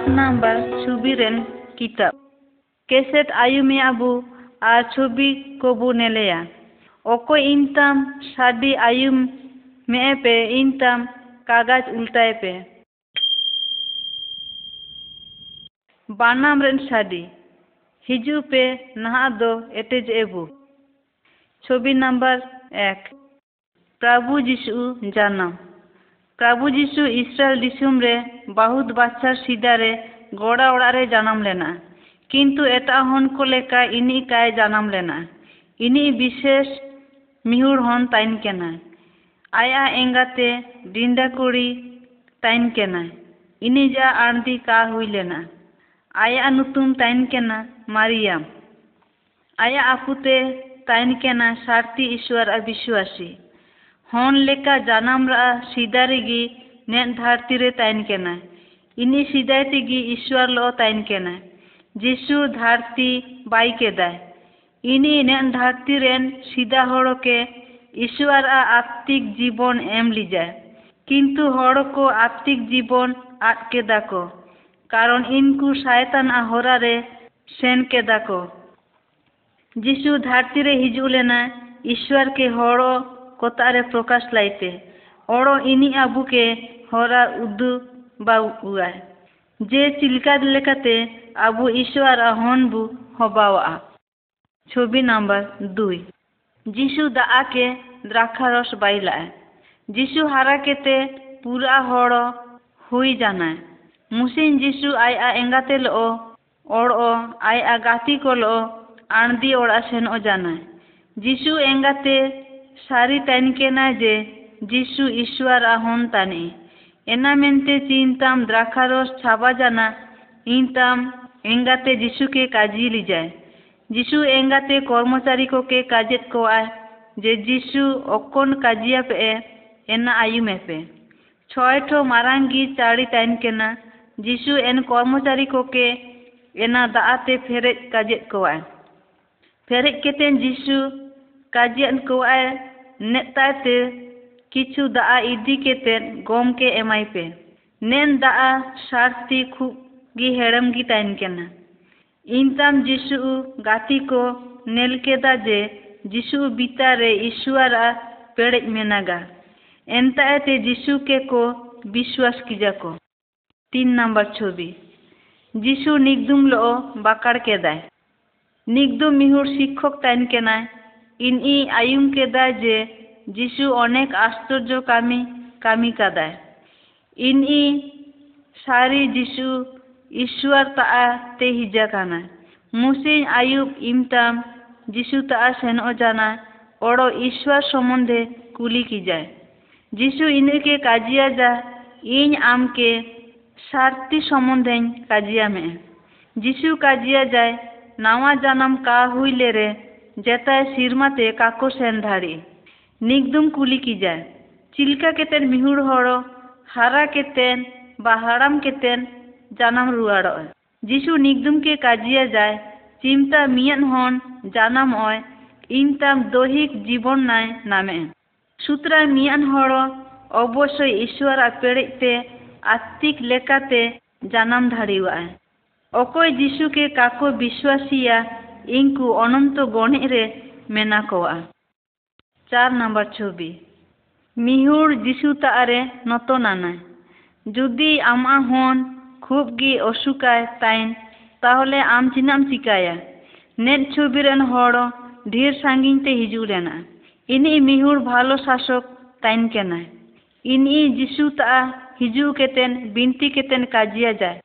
Lakna Mbak Subiren Kitab Keset Ayumi Abu A Subi Kobunelea Oko Intam Shadi Ayum Mepe Intam Kagaj Ultaepe ᱵᱟᱱᱟᱢ ᱨᱮᱱ ᱥᱟᱰᱤ ᱦᱤᱡᱩᱜ ᱯᱮ ᱱᱟᱦᱟᱜ ᱫᱚ ᱮᱴᱮᱡ ᱮᱵᱚ ᱪᱷᱚᱵᱤ ᱱᱟᱢᱵᱟᱨ ᱮᱠ প্রভু যিশু জানাম ᱯᱨᱚᱵᱷᱩ ᱡᱤᱥᱩ ᱤᱥᱨᱟᱭᱮᱞ ᱫᱤᱥᱚᱢ ᱨᱮ ᱵᱟᱹᱦᱩᱫ ᱵᱟᱪᱪᱟ ᱥᱤᱫᱟ ᱨᱮ ᱜᱚᱲᱟ ᱚᱲᱟᱜ ᱨᱮᱭ ᱡᱟᱱᱟᱢ ᱞᱮᱱᱟ ᱠᱤᱱᱛᱩ ᱮᱴᱟᱜ ᱦᱚᱲ ᱠᱚ ᱞᱮᱠᱟ ᱤᱱᱤᱡ ᱠᱟᱭ ᱡᱟᱱᱟᱢ ᱞᱮᱱᱟ ᱤᱱᱤᱡ ᱵᱤᱥᱮᱥ ᱢᱤᱦᱩᱨ ᱦᱚᱱ ᱛᱟᱦᱮᱱ ᱠᱟᱱᱟᱭ ᱟᱭᱟᱜ ᱮᱸᱜᱟᱛᱮ ᱰᱤᱸᱰᱟ ᱠᱩᱲᱤ ᱛᱟᱦᱮᱱ ᱠᱟᱱᱟᱭ ᱤᱱᱤᱡᱟᱜ ᱟᱬᱛᱤ ᱠᱟ ᱦᱩᱭ ᱞᱮᱱᱟ ᱟᱭᱟᱜ ᱧᱩᱛᱩᱢ ᱛᱟᱦᱮᱱ ᱠᱟᱱᱟ ᱢᱟᱨᱤᱭᱟᱢ ᱟᱭᱟᱜ ᱟᱹᱯᱩᱛᱮ ᱛᱟᱦᱮᱱ ᱠᱟᱱᱟ ᱥᱟᱨᱛᱤ ᱤᱥᱥᱚᱨ ᱚᱵᱤᱥᱥᱟᱥᱤ ᱦᱚᱱ ᱞᱮᱠᱟ ᱡᱟᱱᱟᱢ ᱞᱟᱜᱼᱟ ᱥᱤᱫᱟᱹ ᱨᱮᱜᱮ ᱢᱮᱫ ᱫᱷᱟᱹᱨᱛᱤ ᱨᱮ ᱛᱟᱦᱮᱱ ᱠᱟᱱᱟᱭ ᱤᱱᱤ ᱥᱤᱫᱟᱹᱭ ᱛᱮᱜᱮ ᱤᱥᱥᱚᱨ ᱞᱚ ᱛᱟᱦᱮᱱ ᱠᱟᱱᱟᱭ ᱡᱤᱥᱩ ᱫᱷᱟᱹᱨᱛᱤ ᱵᱟᱭ ᱠᱮᱫᱟᱭ ᱤᱱᱤ ᱱᱮᱱ ᱫᱷᱟᱹᱨᱛᱤ ᱨᱮᱱ ᱥᱤᱫᱟᱹ ᱦᱚᱲᱠᱮ ᱤᱥᱥᱚᱨᱟᱜ ᱟᱛᱛᱤᱠ ᱡᱤᱵᱚᱱ ᱮᱢ ᱞᱤᱫᱟᱭ ᱠᱤᱱᱛᱩ ᱦᱚᱲ ᱠᱚ আত্মিক জীবন আদ কেদা কো কারণ ইনকু শায়তান হরারে সেন কেদা কো যিশু ধারতি রে হিজু লেনা ঈশ্বর কে হড় ᱠᱚᱛᱟᱜ ᱨᱮ ᱯᱨᱚᱠᱟᱥ ᱞᱟᱭᱛᱮ ᱚᱲᱚ ᱤᱱᱤ ᱟᱵᱩ ᱠᱮ ᱦᱚᱨᱟ ᱩᱫᱩ ᱵᱟᱣᱩᱣᱟᱭ ᱡᱮ ᱪᱤᱞᱠᱟ ᱞᱮᱠᱟᱛᱮ আবু ঈশ্বর আহনবু হবাওয়া ছবি নাম্বার দুই যিশু দাকে দ্রাক্ষারস বাইলায় যিশু হারাকেতে পুরা হড় হুই জানায় মুসিন যিশু আই আ এঙ্গাতেল ও অড় ও আই আ গাতি কল ও আনদি ওড়া সেন ও জানায় যিশু এঙ্গাতে સારિતાઇન જે જીસુ ઈશ્વર અહોંતાને એનામેન્તે ચિંતામ દ્રાખારસ છાબાજાના ইনতাম এঙ্গাতে যিশুকে কাজে লি যায় যিশু এঙ্গাতে কর্মচারীকে কাজেত কোয়ায় যে যিশু অকন কাজিয়া পে এনা আয়ুমে পে ছয় ঠো মারাঙ্গি চাড়ি তাইন কেনা যিশু এন কর্মচারীকে এনা দাতে ফেরেজ কাজেত কোয়ায় ফেরেজ কেতেন যিশু কাজিয়ান কোয়ায় ᱱᱮᱛᱟᱭ ᱛᱮ ᱠᱤᱪᱷᱩ ᱫᱟᱜ ᱤᱫᱤ ᱠᱟᱛᱮᱫ ᱜᱚᱢᱠᱮ ᱮᱢᱟᱭ ᱯᱮ ᱱᱮᱱ ᱫᱟᱜ ᱥᱟᱨᱛᱤ ᱠᱷᱩᱵ ᱜᱮ ᱦᱮᱲᱮᱢ ᱜᱮ ᱛᱟᱦᱮᱱ ᱠᱟᱱᱟ ᱤᱱᱛᱟᱢ ᱡᱤᱥᱩ ᱜᱟᱛᱮ ᱠᱚ ᱧᱮᱞ ᱠᱮᱫᱟ ᱡᱮ ᱡᱤᱥᱩ ᱵᱤᱛᱟ ᱨᱮ ᱤᱥᱣᱟᱨᱟᱜ ᱯᱮᱨᱮᱡ ᱢᱮᱱᱟᱜᱟ ᱮᱱᱛᱟᱭ ᱛᱮ ᱡᱤᱥᱩ ᱠᱮᱠᱚ ᱵᱤᱥᱣᱟᱥ ᱠᱤᱡᱟᱠᱚ তিন নাম্বার ছবি যিশু নিকদুম লো বাকার কেদায় নিকদুম মিহুর শিক্ষক তাইন কেনায় ᱤᱧᱤ ᱟᱭᱩᱢ ᱠᱮᱫᱟ ᱡᱮ ᱡᱤᱥᱩ ᱚᱱᱮᱠ ᱟᱥᱪᱚᱨᱡᱚ ᱠᱟᱹᱢᱤ ᱠᱟᱹᱢᱤ ᱠᱟᱫᱟᱭ ᱤᱧᱤ ᱥᱟᱹᱨᱤ ᱡᱤᱥᱩ ईश्वर ता ते हिजा काना मुसिन आयुब इमताम जिसु ता सेन जाना ओड़ो ईश्वर सम्बन्धे कुली की जाए जिसु इनके काजिया जा इन आम के सार्थी सम्बन्धे काजिया में जिसु काजिया जाए नावा जन्म का हुई ले रे জেতায় શિર কাকো કાકો શેન ઢાળી નિગદુમ કુલી કીજા ચિલકા કેતેન મિહુડ હળો હારા કેતેન বা হারাম কেতেন জানাম রুয়াড় যিশু নিগদুমকে কাজিয়া যায় চিমতা মিয়ান হন জানাম অয় ইনতাম দৈহিক জীবন নাই নামে সুতরাং মিয়ান হড় অবশ্যই ঈশ্বর পেড়েতে আত্মিক লেখাতে জানাম ধারিওয়ায় অকয় যিশুকে কাকো বিশ্বাসিয়া ᱤᱧ ᱠᱚ ᱚᱱᱚᱱᱛᱚ ᱜᱚᱱᱚᱝ ᱨᱮ ᱢᱮᱱᱟᱜ ᱠᱚᱣᱟ ᱪᱟᱨ ᱱᱟᱢᱵᱟᱨ ᱪᱷᱚᱵᱤ ᱢᱤᱦᱩᱲ ᱡᱤᱥᱩ ᱛᱟᱜ ᱨᱮ ᱱᱚᱛᱚᱱᱟᱱᱟᱭ ᱡᱩᱫᱤ ᱟᱢᱟᱜ ᱦᱚᱱ ᱠᱷᱩᱵ ᱜᱮ ᱚᱥᱩᱠᱟᱭ ᱛᱟᱭᱮᱱ ᱛᱟᱦᱚᱞᱮ ᱟᱢ ᱪᱮᱫᱟᱜ ᱮᱢ ᱪᱤᱠᱟᱹᱭᱟ ᱱᱮᱴ ᱪᱷᱚᱵᱤ ᱨᱮᱱ ᱦᱚᱲ ᱰᱷᱮᱨ ᱥᱟᱺᱜᱤᱧ ᱛᱮ ᱦᱤᱡᱩᱜ ᱨᱮᱱᱟᱜ ᱤᱱᱤ ᱢᱤᱦᱩᱲ ᱵᱷᱟᱞᱚ ᱥᱟᱥᱚᱠ ᱛᱟᱦᱮᱱ ᱠᱟᱱᱟᱭ ᱤᱱᱤ ᱡᱤᱥᱩ ᱛᱟᱜ ᱦᱤᱡᱩᱜ ᱠᱟᱛᱮᱱ ᱵᱤᱱᱛᱤ ᱠᱟᱛᱮᱱ ᱠᱟᱡᱤᱭᱟᱡᱟᱭ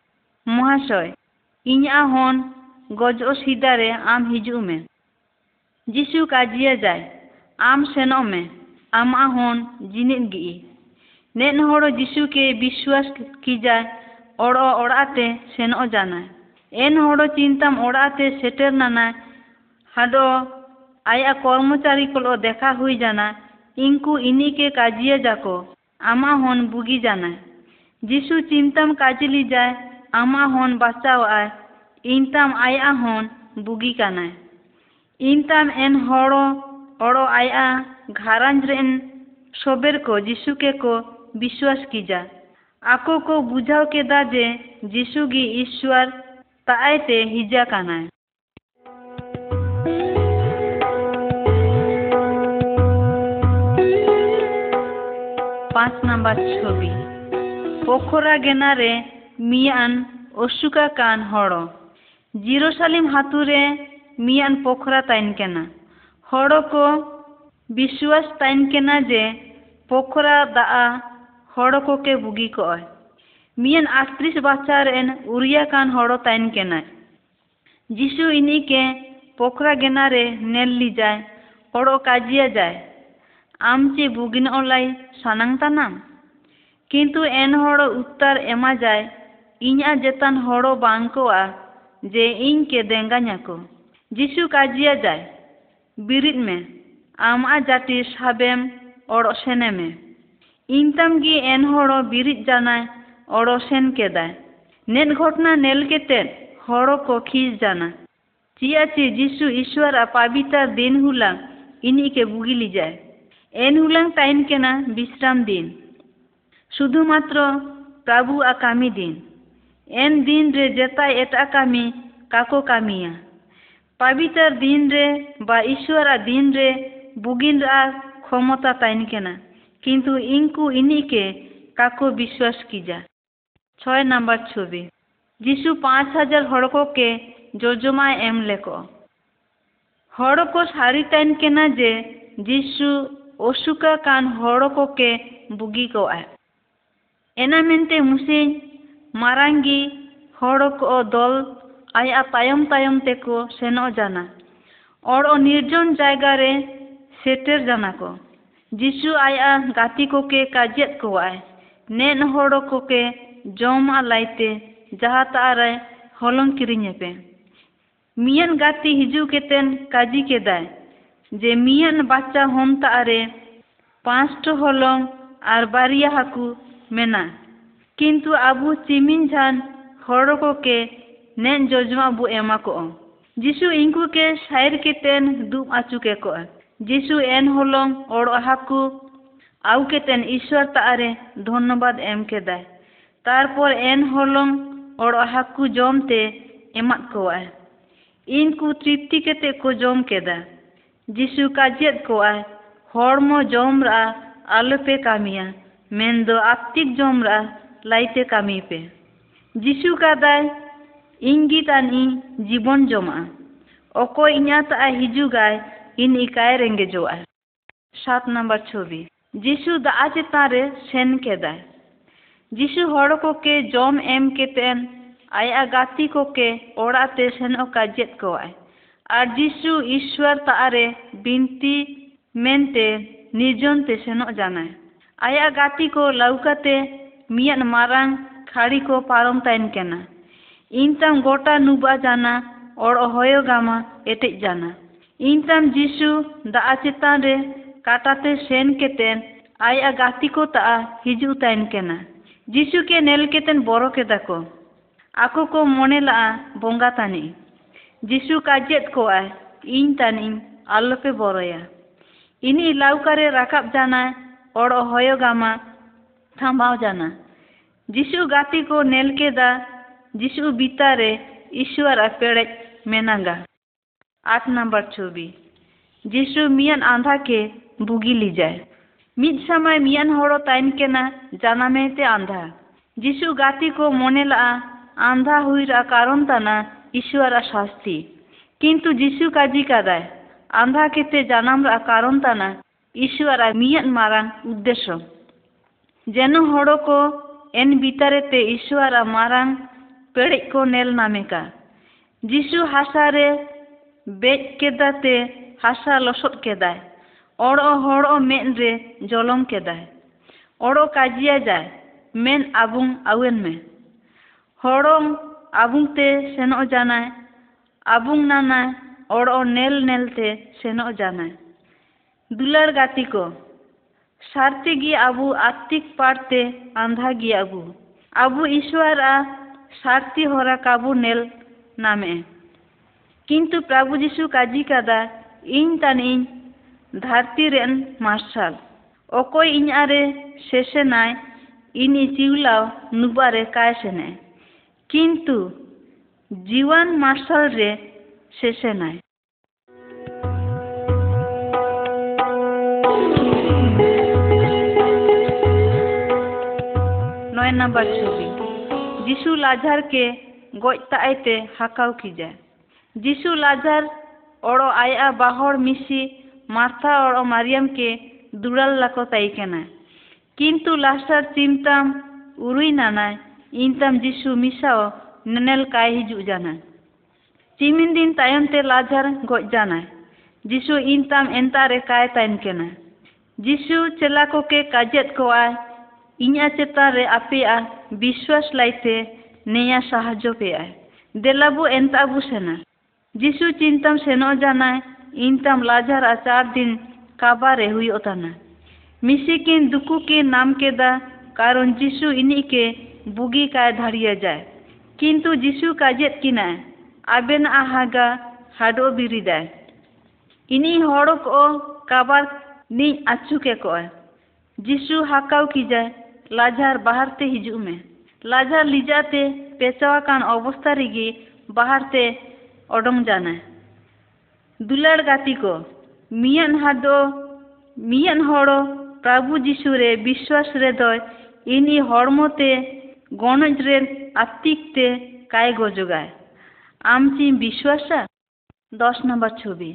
ᱢᱚᱦᱟᱥᱚᱭ ᱤᱧᱟᱹᱜ ᱦᱚᱱ ᱜᱚᱡᱚᱜ ᱥᱤᱫᱷᱟ ᱨᱮ ᱟᱢ ᱦᱤᱡᱩᱜ ᱢᱮ ᱡᱤᱥᱩ ᱠᱟᱡᱤᱭᱟᱡᱟᱭ ᱟᱢ ᱥᱮᱱᱚᱜ ᱢᱮ ᱟᱢᱟᱜ ᱦᱚᱱ ᱡᱤᱱᱤᱫ ᱜᱮᱭ ᱱᱮᱱ ᱦᱚᱲ ᱡᱤᱥᱩ ᱠᱮ ᱵᱤᱥᱣᱟᱥ ᱠᱤᱡᱟᱭ ᱚᱲ ᱚᱲᱟᱜ ᱛᱮ ᱥᱮᱱᱚᱜ ᱡᱟᱱᱟᱭ ᱮᱱ ᱦᱚᱲ ᱪᱤᱱᱛᱟᱢ ᱚᱲᱟᱜ ᱛᱮ ᱥᱮᱴᱮᱨ ᱱᱟᱱᱟᱭ ᱟᱫᱚ ᱟᱭᱟᱜ ᱠᱚᱨᱢᱚᱪᱟᱨᱤ ᱠᱚᱞᱚ ᱫᱮᱠᱷᱟ ᱦᱩᱭ ᱡᱟᱱᱟ ᱤᱱᱠᱩ ᱤᱱᱤ ᱠᱮ ᱠᱟᱡᱤᱭᱟ ᱡᱟᱠᱚ ᱟᱢᱟᱜ ᱦᱚᱱ ᱵᱩᱜᱤ ᱡᱟᱱᱟᱭ ᱡᱤᱥᱩ ᱪᱤᱱᱛᱟᱢ ᱠᱟᱡᱤ ᱞᱤᱡᱟᱭ ᱟᱢᱟᱜ ᱦᱚᱱ ᱵᱟᱪᱟᱣᱟᱭ ᱤᱧᱛᱟᱢ ᱟᱭᱟᱜ ᱦᱚᱸ ᱵᱩᱜᱤ ᱠᱟᱱᱟᱭ ᱤᱧᱛᱟᱢ ᱮᱱ ᱦᱚᱲᱚ ᱦᱚᱲᱚ ᱟᱭᱟᱜ ᱜᱷᱟᱨᱚᱸᱡᱽ ᱨᱮᱱ ᱥᱚᱵᱮᱨ ᱠᱚ ᱡᱤᱥᱩ ᱜᱮᱠᱚ ᱵᱤᱥᱣᱟᱥ ᱠᱤᱡᱟ ᱟᱠᱚ ᱠᱚ ᱵᱩᱡᱷᱟᱹᱣ ᱠᱮᱫᱟ ᱡᱮ ᱡᱤᱥᱩ ᱜᱮ ᱤᱥᱥᱚᱨ ᱛᱟᱭᱛᱮ ᱦᱤᱡᱟ ᱠᱟᱱᱟᱭ পাঁচ নাম্বার ছবি পোখরা গেনারে মিয়ান অসুকা কান হড় ᱡᱤᱨᱟᱹᱥᱟᱹᱞᱤᱢ ᱟᱛᱳ ᱨᱮ ᱢᱤᱭᱟᱱ ᱯᱚᱠᱷᱨᱟ ᱛᱟᱦᱮᱱ ᱠᱟᱱᱟ ᱦᱚᱲ ᱠᱚ ᱵᱤᱥᱣᱟᱹᱥ ᱛᱟᱦᱮᱱ ᱠᱟᱱᱟ ᱡᱮ ᱯᱚᱠᱷᱨᱟ ᱫᱟᱜᱼᱟ ᱦᱚᱲ ᱠᱚᱜᱮ ᱵᱩᱜᱤ ᱠᱚᱜᱼᱟᱭ ᱢᱤᱭᱟᱱ ᱟᱴᱛᱨᱤᱥ ᱵᱚᱪᱷᱚᱨ ᱨᱮᱱ ᱩᱨᱤᱭᱟ ᱠᱟᱱ ᱦᱚᱲ ᱛᱟᱦᱮᱱ ᱠᱟᱱᱟᱭ ᱡᱤᱥᱩ ᱤᱱᱤ ᱠᱮ ᱯᱚᱠᱷᱨᱟ ᱜᱮᱱᱟᱨᱮ ᱱᱮᱞ ᱞᱤᱡᱟᱭ ᱦᱚᱲ ᱠᱟজিয়া ᱡᱟᱭ আম চে বুগিন অলাই সানাং তানাম কিন্তু এন হড় উত্তর এমা যায় ইঞা জেতান হড় বাংকোয়া ᱡᱮ ᱤᱧ ᱠᱮᱫᱮᱝᱜᱟᱧᱟᱠᱚ ᱡᱤᱥᱩ ᱠᱟᱡᱤᱭᱟᱡᱟᱭ ᱵᱤᱨᱤᱫ ᱢᱮ ᱟᱢᱟᱜ ᱡᱟᱹᱛᱤ ᱥᱟᱵᱮᱢ ᱚᱲᱚᱜ ᱥᱮᱱᱮᱢᱮ ᱤᱧᱛᱟᱢᱜᱤ ᱮᱱᱦᱚᱲᱚ ᱵᱤᱨᱤᱫ ᱡᱟᱱᱟᱭ ᱚᱲᱚ ᱥᱮᱱ ᱠᱮᱫᱟᱭ ᱱᱮᱴ ᱜᱷᱚᱴᱱᱟ ᱱᱮᱞ ᱠᱮᱛᱮᱫ ᱦᱚᱲᱚ ᱠᱚ ᱠᱷᱤᱡ ᱡᱟᱱᱟ ᱪᱤᱭᱟᱪᱤ ᱡᱤᱥᱩ ᱤᱥᱣᱟᱨᱟ ᱯᱟᱵᱤᱛᱟᱨ ᱫᱤᱱ ᱦᱩᱞᱟᱝ ᱤᱱᱤᱠᱮ বুগিলিজায় এন হুলাং টাইম কেনা বিশ্রাম দিন শুধুমাত্র প্রভু আ কামি দিন ᱮᱱ ᱫᱤᱱ ᱨᱮ ᱡᱮᱛᱟᱭ ᱮᱴᱟᱜ ᱠᱟᱹᱢᱤ ᱠᱟᱠᱚ ᱠᱟᱹᱢᱤᱭᱟ ᱯᱟᱵᱤᱛᱟᱨ ᱫᱤᱱ ᱨᱮ ᱵᱟ ᱤᱥᱥᱚᱨᱟᱜ ᱫᱤᱱ ᱨᱮ ᱵᱩᱜᱤᱱ ᱨᱟᱜ ᱠᱷᱚᱢᱚᱛᱟ ᱛᱟᱦᱮᱱ ᱠᱟᱱᱟ কিন্তু ইঙ্কু ইনিকে কাকো বিশ্বাস কিজা ছয় নাম্বার ছবি যিশু পাঁচ হাজার হড়কোকে যোজমায় এম লেকো হড়কো সারি তাইন কেনা যে যিশু অসুকা কান হড়কোকে বুগি কোয়া এনা মেনতে মুসিং निर्जन जगार सेटर जाना को जीशु आया गति को के काजेद को ने को के जमा लाइते जहा तारे हलम क्रीपे मियान गति हजुन काजी केदाय जे मियान बाच्चा हम तारे पांच हलम और बारिया हाकू मेना ᱠᱤᱱᱛᱩ ᱟᱵᱚ ᱪᱤᱢᱤᱧ ᱡᱷᱟᱱ ᱦᱚᱲ ᱠᱚᱜᱮ ᱱᱮᱡ ᱡᱚᱡᱚᱢᱟᱜ ᱵᱚ ᱮᱢᱟ ᱠᱚᱣᱟ ᱡᱤᱥᱩ ᱤᱱᱠᱩ ᱜᱮ ᱥᱟᱭᱤᱨ ᱠᱟᱛᱮᱱ ᱫᱩᱵ ᱟᱪᱩ ᱠᱮᱠᱚᱣᱟ ᱡᱤᱥᱩ ᱮᱱ ᱦᱚᱞᱚᱝ ᱚᱲᱚᱜ ᱦᱟᱹᱠᱩ ᱟᱹᱜᱩ ᱠᱟᱛᱮᱱ ᱤᱥᱥᱚᱨ ᱛᱟᱜᱨᱮ ᱫᱷᱚᱱᱱᱚᱵᱟᱫ ᱮᱢ ᱠᱮᱫᱟᱭ ᱛᱟᱨᱯᱚᱨ ᱮᱱ ᱦᱚᱞᱚᱝ ᱚᱲᱚᱜ ᱦᱟᱹᱠᱩ ᱡᱚᱢᱛᱮ ᱮᱢᱟᱫ ᱠᱚᱣᱟᱭ ᱤᱱᱠᱩ ᱛᱨᱤᱯᱛᱤ ᱠᱟᱛᱮ ᱠᱚ ᱡᱚᱢ ᱠᱮᱫᱟ ᱡᱤᱥᱩ ᱠᱟᱡᱮᱫ ᱠᱚᱣᱟᱭ ᱦᱚᱲᱢᱚ ᱡᱚᱢ ᱨᱟ ᱟᱞᱚᱯᱮ ᱠᱟᱹᱢᱤᱭᱟ ᱢᱮᱱᱫᱚ ᱟᱛᱛᱤᱠ ᱡᱚᱢ ᱨᱟ लाइटे कमी पे ᱡᱤᱥᱩ ᱠᱟᱫᱟᱭ ᱤᱧᱜᱤ ᱛᱟᱹᱱᱤ ᱡᱤᱵᱚᱱ ᱡᱚᱢᱟᱜᱼᱟ ᱚᱠᱚᱭ ᱤᱧᱟᱹᱜ ᱛᱟᱜᱼᱟ ᱦᱤᱡᱩᱜᱟᱭ ᱤᱧ ᱮᱠᱟᱭ ᱨᱮᱸᱜᱮᱡᱚᱜᱼᱟ ᱥᱟᱛ ᱱᱟᱢᱵᱟᱨ ᱪᱷᱚᱵᱤ ᱡᱤᱥᱩ ᱫᱟᱜ ᱪᱮᱛᱟᱱ ᱨᱮ ᱥᱮᱱ ᱠᱮᱫᱟᱭ ᱡᱤᱥᱩ ᱦᱚᱲ ᱠᱚᱠᱮ ᱡᱚᱢ ᱮᱢ ᱠᱮᱛᱮᱱ ᱟᱭᱟᱜ ᱜᱟᱛᱤ ᱠᱚᱠᱮ ᱚᱲᱟᱜ ᱛᱮ ᱥᱮᱱᱚᱜ ᱠᱟᱡᱮᱫ ᱠᱚᱣᱟᱭ ᱟᱨ ᱡᱤᱥᱩ ᱤᱥᱥᱚᱨ ᱛᱟᱜ ᱨᱮ ᱵᱤᱱᱛᱤ ᱢᱮᱱᱛᱮ ᱱᱤᱨᱡᱚᱱ ᱛᱮ ᱥᱮᱱᱚᱜ ᱡᱟᱱᱟᱭ ᱟᱭᱟᱜ ᱜᱟᱛᱤ ᱠᱚ ᱞᱟᱹᱣ ᱠᱟᱛᱮ ᱢᱤᱫ ᱢᱟᱨᱟᱝ ᱠᱷᱟᱹᱲᱤ ᱠᱚ ᱯᱟᱨᱚᱢ ᱛᱟᱦᱮᱱ ᱠᱟᱱᱟ ᱤᱧ ᱛᱟᱢ ᱜᱚᱴᱟ ᱱᱩᱵᱟ ᱡᱟᱱᱟ ᱚᱲ ᱦᱚᱭᱚᱜᱟᱢᱟ ᱮᱴᱮᱡ ᱡᱟᱱᱟ ᱤᱧ ᱛᱟᱢ ᱡᱤᱥᱩ ᱫᱟᱜ ᱪᱮᱛᱟᱱ ᱨᱮ ᱠᱟᱴᱟᱛᱮ ᱥᱮᱱ ᱠᱟᱛᱮᱫ ᱟᱡᱟᱜ ᱜᱟᱛᱤ ᱠᱚ ᱛᱟᱜ ᱦᱤᱡᱩᱜ ᱛᱟᱦᱮᱱ ᱠᱟᱱᱟ ᱡᱤᱥᱩ ᱜᱮ ᱧᱮᱞ ᱠᱟᱛᱮᱫ ᱵᱚᱨᱚ ᱠᱮᱫᱟ ᱠᱚ ᱟᱠᱚ ᱠᱚ ᱢᱚᱱᱮ ᱞᱟᱜᱼᱟ ᱵᱚᱸᱜᱟ ᱛᱟᱹᱱᱤᱡ ᱡᱤᱥᱩ ᱠᱟᱡᱮᱫ ᱠᱚᱣᱟᱭ ᱤᱧ ᱛᱟᱹᱱᱤᱡ ᱟᱞᱚᱯᱮ ᱵᱚᱨᱚᱭᱟ ᱤᱱᱤ ᱞᱟᱣᱠᱟᱨᱮ ᱨᱟᱠᱟᱵ ᱡᱟᱱᱟᱭ ᱚᱲ ᱦᱚᱭᱚᱜᱟᱢᱟ थमाओ जाना ᱡᱤᱥᱩ ᱜᱟᱛᱤ ᱠᱚ ᱧᱮᱞ ᱠᱮᱫᱟ ᱡᱤᱥᱩ ᱵᱤᱛᱟᱹᱨᱮ ᱤᱥᱥᱚᱨ ᱟᱯᱲᱮᱡ ᱢᱮᱱᱟᱜᱼᱟ ᱟᱴ ᱱᱟᱢᱵᱟᱨ ᱪᱷᱚᱵᱤ ᱡᱤᱥᱩ ᱢᱤᱭᱟᱱ ᱟᱸᱫᱷᱟ ᱠᱮ ᱵᱩᱜᱤ ᱞᱤᱡᱟᱭ ᱢᱤᱫ ᱥᱚᱢᱚᱭ ᱢᱤᱭᱟᱱ ᱦᱚᱲ ᱛᱟᱦᱮᱱ ᱠᱟᱱᱟ ᱡᱟᱱᱟᱢᱮᱛᱮ ᱟᱸᱫᱷᱟ ᱡᱤᱥᱩ ᱜᱟᱛᱤ ᱠᱚ ᱢᱚᱱᱮ ᱞᱟᱜᱼᱟ আন্ধা হইরা কারণ তানা ঈশ্বরা শাস্তি কিন্তু যিশু কাজি কাদায় আন্ধা কেতে জানামরা কারণ তানা ঈশ্বরা মিয়ান মারান উদ্দেশ্য ᱡᱮᱱᱚ ᱦᱚᱲᱚ ᱠᱚ ᱮᱱ ᱵᱤᱛᱟᱨᱮᱛᱮ ᱤᱥᱥᱚᱨᱟᱜ ᱢᱟᱨᱟᱝ ᱯᱮᱲᱮᱡ ᱠᱚ ᱱᱮᱞ ᱱᱟᱢᱮᱠᱟ ᱡᱤᱥᱩ ᱦᱟᱥᱟᱨᱮ ᱵᱮᱡ ᱠᱮᱫᱟ ᱛᱮ ᱦᱟᱥᱟ ᱞᱚᱥᱚᱫ ᱠᱮᱫᱟᱭ ᱚᱲᱚᱜ ᱦᱚᱲᱚᱜ ᱢᱮᱫ ᱨᱮ ᱡᱚᱞᱚᱢ ᱠᱮᱫᱟᱭ ᱚᱲᱚᱜ ᱡᱟᱭ ᱢᱮᱱ ᱟᱵᱩᱝ ᱟᱣᱮᱱ ᱢᱮ ᱦᱚᱲᱚᱝ ᱟᱵᱩᱝ ᱛᱮ ᱥᱮᱱᱚᱜ ᱡᱟᱱᱟᱭ ᱟᱵᱩᱝ ᱱᱟᱱᱟᱭ ᱚᱲᱚᱜ ᱱᱮᱞ ᱱᱮᱞᱛᱮ ᱥᱮᱱᱚᱜ ᱡᱟᱱᱟᱭ ᱫᱩᱞᱟᱹᱲ গাতি ᱠᱚ সারতে গিয়ে আবু আত্মিক পারতে আন্ধা গিয়ে আবু আবু ঈশ্বর আ সারতি হরা কাবু নেল নামে কিন্তু প্রভু যিশু কাজী কাদা ইন তান ইন ধারতি রেন মার্শাল অকই ইন আরে শেষে নাই ইনি চিউলাও নুবারে কায়সে নেয় কিন্তু জীবন মার্শাল রে শেষে নাই নয় নাম্বার ছবি যিশু লাজারকে ᱜᱚᱡ ᱛᱟᱭ ᱛᱮ ᱦᱟᱠᱟᱣ ᱠᱤᱡᱟ যিশু লাজার অড় আয়া বাহর মিশি মার্থা অড় মারিয়ামকে দুড়াল লাকো তাইকেনা কিন্তু লাস্টার চিন্তাম উরুই নানা ইনতাম যিশু মিশাও নেনেল কাই হিজু জানা চিমিন দিন তায়নতে লাজার গজ জানা যিশু ইনতাম এন্তারে কায় তাইন কেনা যিশু চেলাকোকে কাজেত কোয়ায় ᱤᱧᱟᱹᱜ ᱪᱮᱛᱟᱱ ᱨᱮ ᱟᱯᱮᱭᱟᱜ ᱵᱤᱥᱥᱟᱹᱥ ᱞᱟᱹᱭᱛᱮ ᱱᱮᱭᱟᱣ ᱥᱟᱦᱟᱡᱽᱡᱚ ᱯᱮᱭᱟᱭ ᱫᱮᱞᱟᱵᱚ ᱮᱱᱛᱟᱵᱚ ᱥᱮᱱᱟ ᱡᱤᱥᱩ ᱪᱤᱱᱛᱟᱢ ᱥᱮᱱᱚᱜ ᱡᱟᱱᱟᱭ ᱤᱱᱛᱟᱢ ᱞᱟᱡᱟᱨᱟ ᱪᱟᱨ ᱫᱤᱱ ᱠᱟᱵᱟᱨᱮ ᱦᱩᱭᱩᱜ ᱛᱟᱱᱟ ᱢᱤᱥᱤᱠᱤᱱ ᱫᱩᱠᱩᱠᱤᱱ ᱱᱟᱢ ᱠᱮᱫᱟ কারণ যিশু ইনিকে বুগি কায় ধাড়িয়ে যায় কিন্তু যিশু কাজেত কিনা আবেন আহাগা হাডো বিরিদায় ইনি হড়ক ও কাবার নি আচুকে কয় যিশু হাকাও কি যায় ᱞᱟᱡᱟᱨ ᱵᱟᱦᱟᱨ ᱛᱮ ᱦᱤᱡᱩᱜ ᱢᱮ ᱞᱟᱡᱟᱨ ᱞᱤᱡᱟᱛᱮ ᱯᱮᱸᱪᱟᱣᱟᱠᱟᱱ ᱚᱵᱚᱥᱛᱟ ᱨᱮᱜᱮ ᱵᱟᱦᱟᱨ ᱛᱮ ᱚᱰᱚᱝ ᱡᱟᱱᱟᱭ ᱫᱩᱞᱟᱹᱲ ᱜᱟᱛᱤ ᱠᱚ ᱢᱤᱫ ᱦᱚᱲ ᱫᱚ ᱢᱤᱫ ᱦᱚᱲ ᱯᱨᱚᱵᱷᱩ ᱡᱤᱥᱩ ᱨᱮ ᱵᱤᱥᱣᱟᱥ ᱨᱮᱫᱚᱭ ᱤᱱᱤ ᱦᱚᱲᱢᱚ ᱛᱮ ᱜᱚᱱᱚᱡ ᱨᱮ আত্মিক তে কায় গজগায় আম চি বিশ্বাসা দশ নম্বর ছবি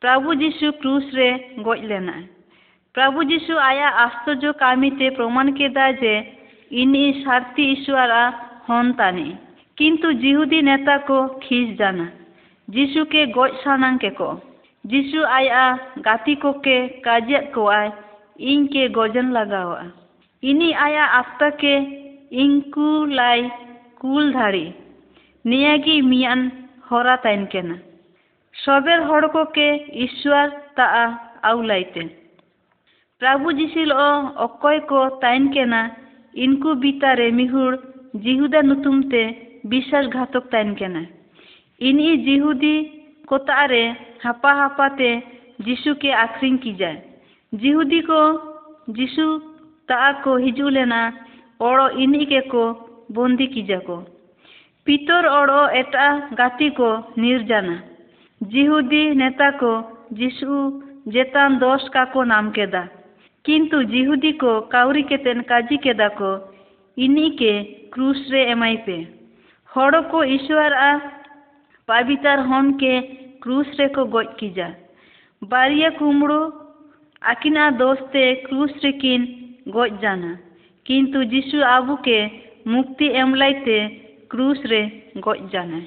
প্রভু যিশু ক্রুশ রে গজ লেনায় પ્રભુ যীશુ આયા આશ્ચર્ય કામી તે પ્રમાણ કીધા જે ઇની સારથી ઈશ્વર આ હોનતાની কিন্তু জিহুদি নেতা কো খিস জানা যিশুকে গজ সানাংকে কো যিশু আয় আ গাতি কোকে কাজিয়াত কো আয় ইনকে গজন লাগাওয়া ইনি আয়া আত্মাকে ইনকু লাই কুল ধারি নিয়াগি মিয়ান হরা তাইন কেনা সবের হড়কোকে ঈশ্বর তা আউলাইতেন ᱨᱟᱹᱵᱩ ᱡᱤᱥᱤᱞ ᱚᱝ ᱚᱠᱚᱭ ᱠᱚ ᱛᱟᱦᱮᱱ ᱠᱟᱱᱟ ᱤᱱᱠᱩ ᱵᱷᱤᱛᱟᱹᱨ ᱨᱮ ᱢᱤᱦᱩᱲ ᱡᱤᱦᱩᱫᱟ ᱧᱩᱛᱩᱢ ᱛᱮ ᱵᱤᱥᱟᱥ ᱜᱷᱟᱛᱚᱠ ᱛᱟᱦᱮᱱ ᱠᱟᱱᱟ ᱤᱱᱤ ᱡᱤᱦᱩᱫᱤ ᱠᱚᱛᱟᱜ ᱨᱮ ᱦᱟᱯᱟ ᱦᱟᱯᱟᱛᱮ ᱡᱤᱥᱩ ᱠᱮ ᱟᱠᱷᱨᱤᱧ ᱠᱮᱫᱮᱭᱟ ᱡᱤᱦᱩᱫᱤ ᱠᱚ ᱡᱤᱥᱩ ᱛᱟᱜ ᱠᱚ ᱦᱤᱡᱩᱜ ᱞᱮᱱᱟ ᱚᱲᱚ ᱤᱱᱤ ᱜᱮᱠᱚ ᱵᱚᱱᱫᱤ ᱠᱮᱫᱮᱭᱟ ᱠᱚ ᱯᱤᱛᱚᱨ ᱚᱲᱚ ᱮᱴᱟᱜ ᱜᱟᱛᱤ ᱠᱚ ᱱᱤᱨᱡᱟᱱᱟ ᱡᱤᱦᱩᱫᱤ ᱱᱮᱛᱟ ᱠᱚ ᱡᱤᱥᱩ ᱡᱮᱛᱟᱱ ᱫᱳᱥ ᱠᱟᱠᱚ ᱱᱟᱢ ᱠᱮᱫᱟ ᱠᱤᱱᱛᱩ ᱡᱤᱦᱩᱫᱤ ᱠᱚ ᱠᱟᱹᱣᱨᱤ ᱠᱟᱛᱮᱫ ᱠᱟᱹᱡᱤ ᱠᱮᱫᱟ ᱠᱚ ᱤᱱᱤᱜᱮ ᱠᱨᱩᱥ ᱨᱮ ᱮᱢᱟᱭ ᱯᱮ ᱦᱚᱲ ᱠᱚ ᱤᱥᱥᱚᱨᱟᱜ ᱯᱟᱵᱤᱛᱟᱨ ᱦᱚᱱᱠᱮ ᱠᱨᱩᱥ ᱨᱮᱠᱚ ᱜᱚᱡ ᱠᱮᱡᱟ ᱵᱟᱨᱭᱟ ᱠᱩᱢᱲᱩ ᱟᱹᱠᱤᱱᱟᱜ ᱫᱳᱥ ᱛᱮ ᱠᱨᱩᱥ ᱨᱮᱠᱤᱱ ᱜᱚᱡ ᱡᱟᱱᱟ ᱠᱤᱱᱛᱩ ᱡᱤᱥᱩ ᱟᱵᱚᱠᱮ মুক্তি এমলাইতে ক্রুশ রে গজ জানে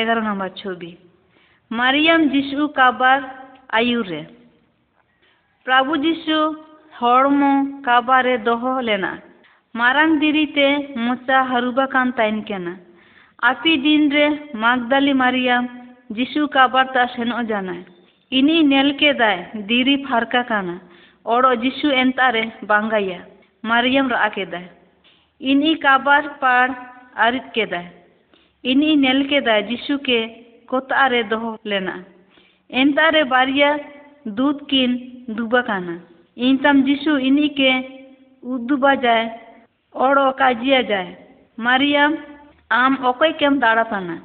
এগারো নম্বর ছবি মারিয়াম যিশু কাবার আয়ুরে ᱯᱨᱚᱵᱷᱩ ᱡᱤᱥᱩ ᱦᱚᱲᱢᱚ ᱠᱟᱵᱟ ᱨᱮ ᱫᱚᱦᱚ ᱞᱮᱱᱟ ᱢᱟᱨᱟᱝ ᱫᱷᱤᱨᱤᱛᱮ ᱢᱚᱪᱟ ᱦᱟᱹᱨᱩᱵ ᱟᱠᱟᱱ ᱛᱟᱦᱮᱱ ᱠᱟᱱᱟ ᱟᱯᱤ ᱫᱤᱱ ᱨᱮ ᱢᱟᱜᱽᱫᱟᱞᱤ ᱢᱟᱨᱤᱭᱟᱢ ᱡᱤᱥᱩ ᱠᱟᱵᱟᱨᱛᱟ ᱥᱮᱱᱚᱜ ᱡᱟᱱᱟᱭ ᱤᱱᱤ ᱧᱮᱞ ᱠᱮᱫᱟᱭ ᱫᱷᱤᱨᱤ ᱯᱷᱟᱨᱠᱟ ᱠᱟᱱᱟ ᱚᱲᱚᱜ ᱡᱤᱥᱩ ᱮᱱᱛᱟᱨᱮ ᱵᱟᱝᱜᱟᱭᱟ ᱢᱟᱨᱤᱭᱟᱢ ᱨᱟᱜ ᱠᱮᱫᱟᱭ ᱤᱱᱤ ᱠᱟᱵᱟᱨ ᱯᱟᱲ ᱟᱨᱤᱫ ᱠᱮᱫᱟᱭ ᱤᱱᱤ ᱧᱮᱞ ᱠᱮᱫᱟᱭ ᱡᱤᱥᱩ ᱠᱮ ᱠᱚᱛᱟᱜ ᱨᱮ ᱫᱚᱦᱚ ᱞᱮᱱᱟ ᱮᱱᱛᱟᱨᱮ ᱵᱟᱨᱭᱟ दूधकिन दुबाकाना इंतम जिशु इन्हीं के उदुबा जाए और काजिया जाए मारियाम आम ओकई केम दाड़ाताना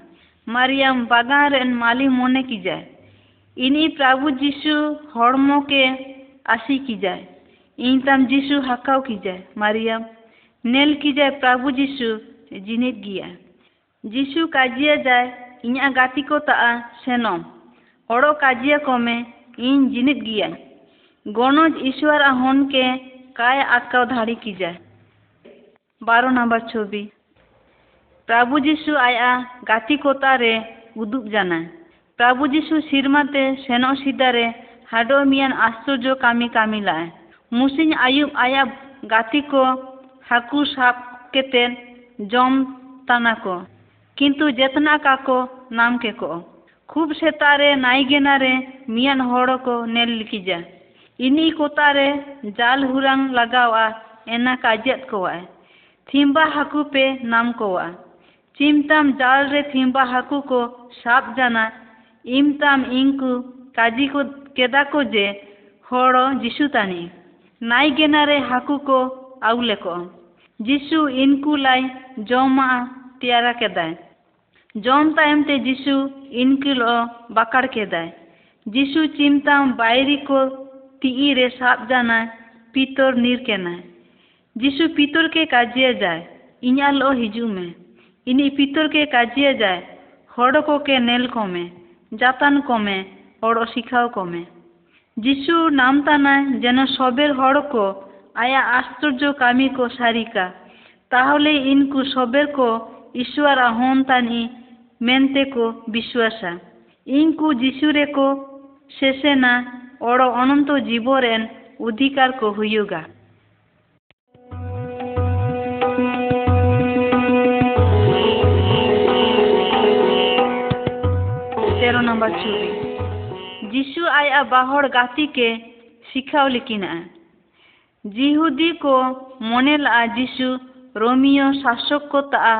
मारियाम बागान रेन माली मोने की जाए इन्हीं प्रभु जिशु हड़मो के आशी की जाए इंतम जिशु हकाव की जाए मारियाम नेल की जाए प्रभु जिशु जिने गिया जिशु काजिया जाए इन्हें गाती को ता सेनम और काजिया को में ᱤᱧ ᱡᱤᱱᱤᱫ ᱜᱮᱭᱟ ᱜᱚᱱᱚᱡ ᱤᱥᱣᱟᱨ ᱟᱦᱚᱱ ᱠᱮ ᱠᱟᱭ ᱟᱠᱟᱣ ᱫᱷᱟᱲᱤ ᱠᱤᱡᱟ ᱵᱟᱨᱚ ᱱᱟᱢᱵᱟᱨ ᱪᱷᱚᱵᱤ ᱯᱨᱟᱵᱩ ᱡᱤᱥᱩ ᱟᱭᱟ ᱜᱟᱛᱤ ᱠᱚᱛᱟ ᱨᱮ ᱩᱫᱩᱜ ᱡᱟᱱᱟᱭ ᱯᱨᱟᱵᱩ ᱡᱤᱥᱩ ᱥᱤᱨᱢᱟ ᱛᱮ ᱥᱮᱱᱚ ᱥᱤᱫᱟ ᱨᱮ ᱦᱟᱰᱚ ᱢᱤᱭᱟᱱ ᱟᱥᱛᱚᱡᱚ ᱠᱟᱹᱢᱤ ᱠᱟᱹᱢᱤ ᱞᱟᱜ ᱢᱩᱥᱤᱧ ᱟᱭᱩᱵ ᱟᱭᱟ ᱜᱟᱛᱤ ᱠᱚ ᱦᱟᱹᱠᱩ ᱥᱟᱵ ᱠᱮᱛᱮᱱ ᱡᱚᱢ ᱛᱟᱱᱟ ᱠᱚ ᱠᱤᱱᱛᱩ ᱡᱮᱛᱱᱟ ᱠᱟᱠᱚ ᱱᱟᱢ ᱠᱮᱠᱚ ᱠᱷᱩᱵᱽ ᱥᱮᱛᱟᱜ ᱨᱮ ᱱᱟᱭᱠᱮ ᱱᱟᱨᱮ ᱢᱤᱭᱟᱱ ᱦᱚᱲ ᱠᱚ ᱱᱮᱞ ᱠᱮᱭᱟ ᱤᱱᱤ ᱠᱚᱛᱟᱨᱮ ᱡᱟᱞ ᱦᱩᱨᱟᱝ ᱞᱟᱜᱟᱣᱟ ᱮᱱᱟ ᱠᱟᱡᱮᱫ ᱠᱚᱣᱟᱭ ᱛᱷᱤᱢᱵᱟ ᱦᱟᱹᱠᱩ ᱯᱮ ᱱᱟᱢ ᱠᱚᱣᱟ ᱪᱤᱢᱛᱟᱢ ᱡᱟᱞ ᱨᱮ ᱛᱷᱤᱢᱵᱟ ᱦᱟᱹᱠᱩ ᱠᱚ ᱥᱟᱵ ᱡᱟᱱᱟ ᱤᱢᱛᱟᱢ ᱤᱝᱠᱩ ᱠᱟᱡᱤ ᱠᱚ ᱠᱮᱫᱟ ᱠᱚ ᱡᱮ ᱦᱚᱲᱚ ᱡᱤᱥᱩ ᱛᱟᱱᱤ ᱱᱟᱭᱠᱮ ᱱᱟᱨᱮ ᱦᱟᱹᱠᱩ ᱠᱚ ᱟᱹᱣᱞᱮᱠᱚ ᱡᱤᱥᱩ ᱤᱱᱠᱩ ᱞᱟᱭ ᱡᱚᱢᱟᱜ ᱛᱮᱭᱟᱨᱟ ᱠᱮᱫᱟᱭ ᱡᱚᱢ ᱛᱟᱭᱚᱢ ᱛᱮ ᱡᱤᱥᱩ ᱤᱱᱠᱤᱞᱚᱜ ᱵᱟᱠᱟᱲ ᱠᱮᱫᱟᱭ ᱡᱤᱥᱩ ᱪᱤᱢᱛᱟᱢ ᱵᱟᱭᱨᱤ ᱠᱚ ᱛᱤᱜᱤ ᱨᱮ ᱥᱟᱵ ᱡᱟᱱᱟᱭ ᱯᱤᱛᱚᱨ ᱱᱤᱨᱠᱮᱱᱟᱭ যিশু পিতরকে কাজিয়ে যায় ইঞালো হিজুমে ইনি পিতরকে কাজিয়ে যায় হড়কোকে নেল কমে জাতান কমে হড় শিখাও কমে যিশু নামতানায় যেন সবের হড়কো আয়া আশ্চর্য কামি কো সারিকা তাহলে ইনকু সবের কো ঈশ্বর আহন তানি ᱢᱮᱱᱛᱮᱠᱚ ᱵᱤᱥᱣᱟᱥᱟ ᱤᱧ ᱠᱚ ᱡᱤᱥᱩ ᱨᱮᱠᱚ ᱥᱮᱥᱮᱱᱟ ᱚᱲᱚ ᱚᱱᱚᱱᱛᱚ ᱡᱤᱵᱚᱱ ᱨᱮᱱ ᱚᱫᱷᱤᱠᱟᱨ ᱠᱚ ᱦᱩᱭᱩᱜᱼᱟ তেরো নম্বর ছবি যিশু আয়া বাহর গাতিকে শিখাও লিখিনা জিহুদি কো মনে লা যিশু রোমিও শাসকতা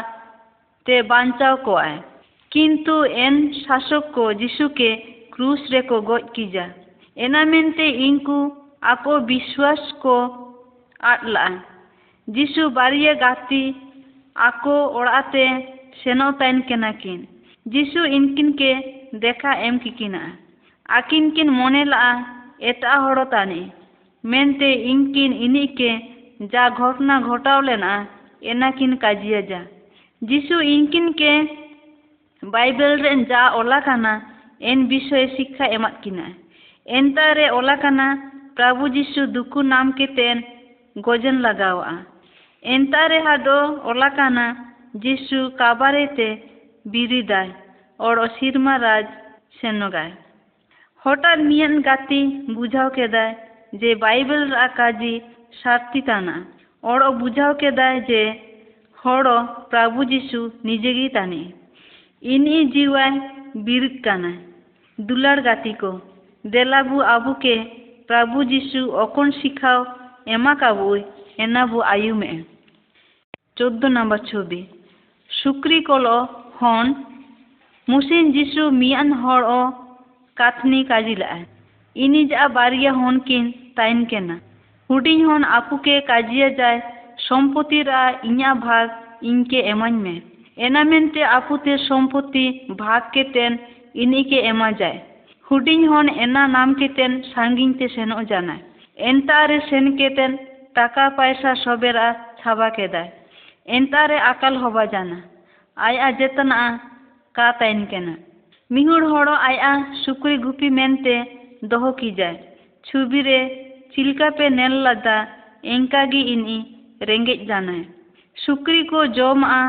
তে বাঁচাও কোয়ায় ᱠᱤᱱᱛᱩ ᱮᱱ ᱥᱟᱥᱚᱠ ᱠᱚ ᱡᱤᱥᱩ ᱜᱮ ᱠᱨᱩᱥ ᱨᱮᱠᱚ ᱜᱚᱡ ᱠᱮᱫᱮᱭᱟ ᱚᱱᱟ ᱢᱮᱱᱛᱮ ᱩᱱᱠᱩ ᱟᱠᱚ ᱵᱤᱥᱥᱟᱹᱥ ᱠᱚ ᱟᱫ ᱞᱮᱫᱟ ᱡᱤᱥᱩ ᱵᱟᱨᱭᱟ ᱜᱟᱛᱮ ᱟᱠᱚ ᱚᱲᱟᱜ ᱛᱮ ᱥᱮᱱᱚᱜ ᱛᱟᱦᱮᱱ ᱠᱟᱱᱟ ᱠᱤᱱ ᱡᱤᱥᱩ ᱩᱱᱠᱤᱱ ᱜᱮ ᱫᱮᱠᱷᱟ ᱮᱢ ᱠᱤᱠᱤᱱᱟ ᱟᱹᱠᱤᱱ ᱠᱤᱱ ᱢᱚᱱᱮ ᱞᱮᱫᱟ ᱮᱴᱟᱜ ᱦᱚᱲ ᱛᱟᱹᱱᱤᱡ ᱢᱮᱱᱛᱮ ᱩᱱᱠᱤᱱ ᱤᱱᱤᱡ ᱜᱮ ᱡᱟ ᱜᱷᱚᱴᱚᱱᱟ ᱜᱷᱚᱴᱟᱣ ᱞᱮᱱᱟ ᱚᱱᱟ ᱠᱤᱱ ᱠᱟᱹᱡᱤᱭᱟᱫᱟ ᱡᱤᱥᱩ ᱩᱱᱠᱤᱱ ᱜᱮ ᱵᱟᱭᱵᱮᱞ ᱨᱮ ᱡᱟ ᱚᱞ ᱟᱠᱟᱱᱟ ᱮᱱ ᱵᱤᱥᱚᱭ ᱥᱤᱠᱠᱷᱟ ᱮᱢᱟᱫ ᱠᱤᱱᱟᱭ ᱮᱱᱛᱷᱟ ᱨᱮ ᱚᱞ ᱟᱠᱟᱱᱟ ᱯᱨᱚᱵᱷᱩ ᱡᱤᱥᱩ ᱫᱩᱠᱷᱩ ᱧᱟᱢ ᱠᱟᱛᱮᱫ ᱜᱚᱡᱮᱱ ᱞᱟᱜᱟᱣᱟᱜᱼᱟ ᱮᱱᱛᱷᱟ ᱨᱮᱦᱟᱸ ᱫᱚ ᱚᱞ ᱟᱠᱟᱱᱟ ᱡᱤᱥᱩ ᱠᱟᱵᱟᱨᱮᱛᱮ ᱵᱤᱨᱤᱫᱟᱭ ᱚᱲᱚ ᱥᱤᱨᱢᱟ ᱨᱟᱡᱽ ᱥᱮᱱᱚᱜᱟᱭ হঠাৎ মিয়ান গাতি বুঝাও কেদায় যে বাইবেল রা কাজি সার্থিতানা অড় বুঝাও কেদায় যে হড় প্রভু যিশু নিজেগি তানে ᱤᱧᱤᱡ ᱡᱤᱣᱟᱭ ᱵᱤᱨᱤᱫ ᱠᱟᱱᱟᱭ ᱫᱩᱞᱟᱹᱲ ᱜᱟᱛᱤ ᱠᱚ ᱫᱮᱞᱟᱵᱚ ᱟᱵᱚᱠᱮ ᱯᱨᱟᱵᱷᱩ যিᱥᱩ অকন শিখাও এমা কাবুই এনাবো আয়ুমে চোদ্দ নম্বর ছবি সুক্রি কল হন মুসিন যিশু মিয়ান হর ও কাথনি কাজিলা ইনিজা বারিয়া হন কিন তাইন কেনা হুডিং হন আপুকে কাজিয়া যায় সম্পত্তিরা ইঞা ভাগ ইনকে এমাইন মে ᱮᱱᱟᱢᱮᱱᱛᱮ ᱟᱠᱚᱛᱮ ᱥᱚᱢᱯᱚᱛᱛᱤ ᱵᱷᱟᱜᱽ ᱠᱟᱛᱮᱱ ᱤᱱᱤᱜᱮ ᱮᱢᱟ ᱡᱟᱭ ᱦᱩᱰᱤᱧ ᱦᱚᱱ ᱮᱱᱟ ᱱᱟᱢ ᱠᱟᱛᱮᱱ ᱥᱟᱺᱜᱤᱧ ᱛᱮ ᱥᱮᱱᱚᱜ ᱡᱟᱱᱟᱭ ᱮᱱᱛᱟ ᱨᱮ ᱥᱮᱱ ᱠᱟᱛᱮᱱ ᱴᱟᱠᱟ ᱯᱟᱭᱥᱟ ᱥᱚᱵᱮᱨᱟ ᱪᱷᱟᱵᱟ ᱠᱮᱫᱟᱭ ᱮᱱᱛᱟ ᱨᱮ ᱟᱠᱟᱞ ᱦᱚᱵᱟ ᱡᱟᱱᱟ ᱟᱡᱼᱟ ᱡᱮᱛᱱᱟᱜᱼᱟ ᱠᱟ ᱛᱟᱭᱮᱱ ᱠᱟᱱᱟ ᱢᱤᱦᱩᱲ ᱦᱚᱲᱚ ᱟᱡᱼᱟ ᱥᱩᱠᱨᱤ ᱜᱩᱯᱤ ᱢᱮᱱᱛᱮ ᱫᱚᱦᱚ ᱠᱤᱡᱟᱭ ᱪᱷᱩᱵᱤ ᱨᱮ ᱪᱤᱞᱠᱟ ᱯᱮ ᱱᱮᱞ ᱞᱟᱫᱟ ᱮᱱᱠᱟ ᱜᱮ ᱤᱱᱤ ᱨᱮᱸᱜᱮᱡ ᱡᱟᱱᱟᱭ ᱥᱩᱠᱨᱤ ᱠᱚ ᱡᱚᱢᱟᱜᱼᱟ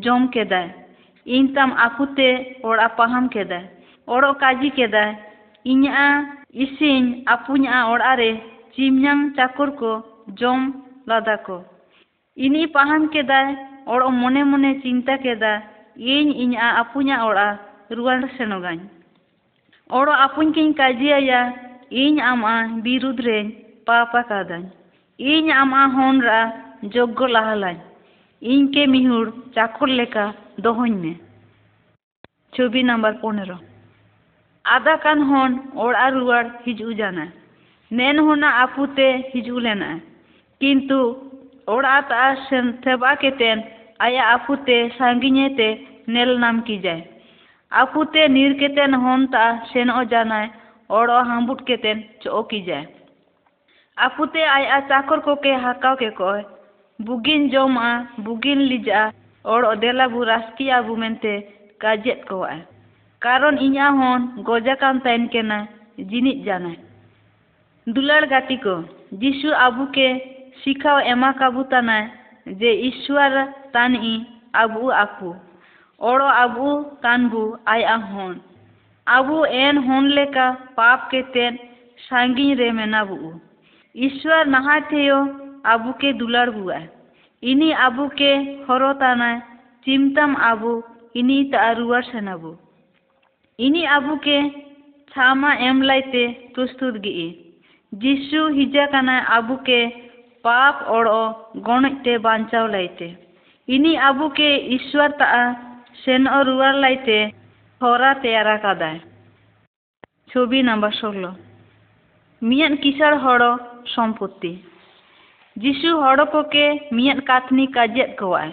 जम केदाय इन तम आकुते और अपहम केदाय और काजी केदाय इन आ इसिन अपुन चाकुर को जम लादा को इन पहम केदाय और मने मने चिंता केदा इन इन आ अपुन आ और आ रुवाण सेनोगान आया इन आम आ पापा कादान इन आम आ होनरा जोग्गो लाहलाई ᱤᱧ ᱠᱮ ᱢᱤᱦᱩᱲ ᱪᱟᱠᱚᱨ ᱞᱮᱠᱟ ᱫᱚᱦᱚᱧ ᱢᱮ ᱪᱷᱚᱵᱤ ᱱᱟᱢᱵᱟᱨ ᱯᱚᱱᱮᱨᱚ ᱟᱫᱟ ᱠᱟᱱ ᱦᱚᱱ ᱚᱲᱟᱜ ᱨᱩᱣᱟᱹᱲ ᱦᱤᱡᱩᱜ ᱡᱟᱱᱟ ᱢᱮᱱ ᱦᱚᱱᱟ ᱟᱯᱩᱛᱮ ᱦᱤᱡᱩᱜ ᱞᱮᱱᱟ ᱠᱤᱱᱛᱩ ᱚᱲᱟᱜ ᱛᱟᱜ ᱥᱮᱱ ᱥᱮᱵᱟ ᱠᱮᱛᱮᱱ ᱟᱭᱟᱜ ᱟᱯᱩᱛᱮ ᱥᱟᱺᱜᱤᱧᱮᱛᱮ ᱱᱮᱞ ᱱᱟᱢ ᱠᱤᱡᱟᱭ আকুতে নির্কেতেন হন্তা সেন ও জানায় অড় হাম্বুট কেতেন চকিজায় আপুতে আয়া চাকর কোকে হাকাও কে কয় ᱵᱩᱜᱤᱧ ᱡᱚᱢᱟᱜᱼᱟ ᱵᱩᱜᱤᱧ ᱞᱤᱡᱟᱜᱼᱟ ᱚᱲ ᱚᱫᱮᱞᱟᱵᱚ ᱨᱟᱥᱛᱤᱭᱟᱵᱚ ᱢᱮᱱᱛᱮ ᱠᱟᱡᱮᱫ ᱠᱚᱣᱟᱭ ᱠᱟᱨᱚᱱ ᱤᱧᱟᱹᱜ ᱦᱚᱸ ᱜᱚᱡᱟᱠᱟᱱ ᱛᱟᱦᱮᱱ ᱠᱟᱱᱟ ᱡᱤᱱᱤᱡ ᱡᱟᱱᱟᱭ ᱫᱩᱞᱟᱹᱲ ᱜᱟᱛᱤ ᱠᱚ ᱡᱤᱥᱩ ᱟᱵᱚᱠᱮ ᱥᱤᱠᱷᱟᱣ ᱮᱢᱟ ᱠᱟᱵᱚ ᱛᱟᱱᱟᱭ ᱡᱮ ईश्वर तानी अबू आपू ओड़ो अबू कानबू आया होन अबू एन होन लेका पाप के तेन सांगी रे मेनाबू ईश्वर नहा थियो आबू के दुलार हुआ इन्हीं आबू के हरोताना चिमतम आबू इन्हीं तारुआर सनाबू इन्हीं आबू के छामा एमलाइते प्रस्तुत गी जिसु हिजाकाना आबू के पाप और गणते बांचाव लाइते इन्हीं आबू के ईश्वर ता सेन और रुआर लाइते हरा तैयारा कादाय ছবি নাম্বার ষোলো মিয়ান কিসার হড় সম্পত্তি ᱡᱤᱥᱩ ᱦᱚᱲ ᱠᱚᱜᱮ ᱢᱤᱫ ᱠᱟᱹᱛᱱᱤ ᱠᱟᱡᱮᱫ ᱠᱚᱣᱟᱭ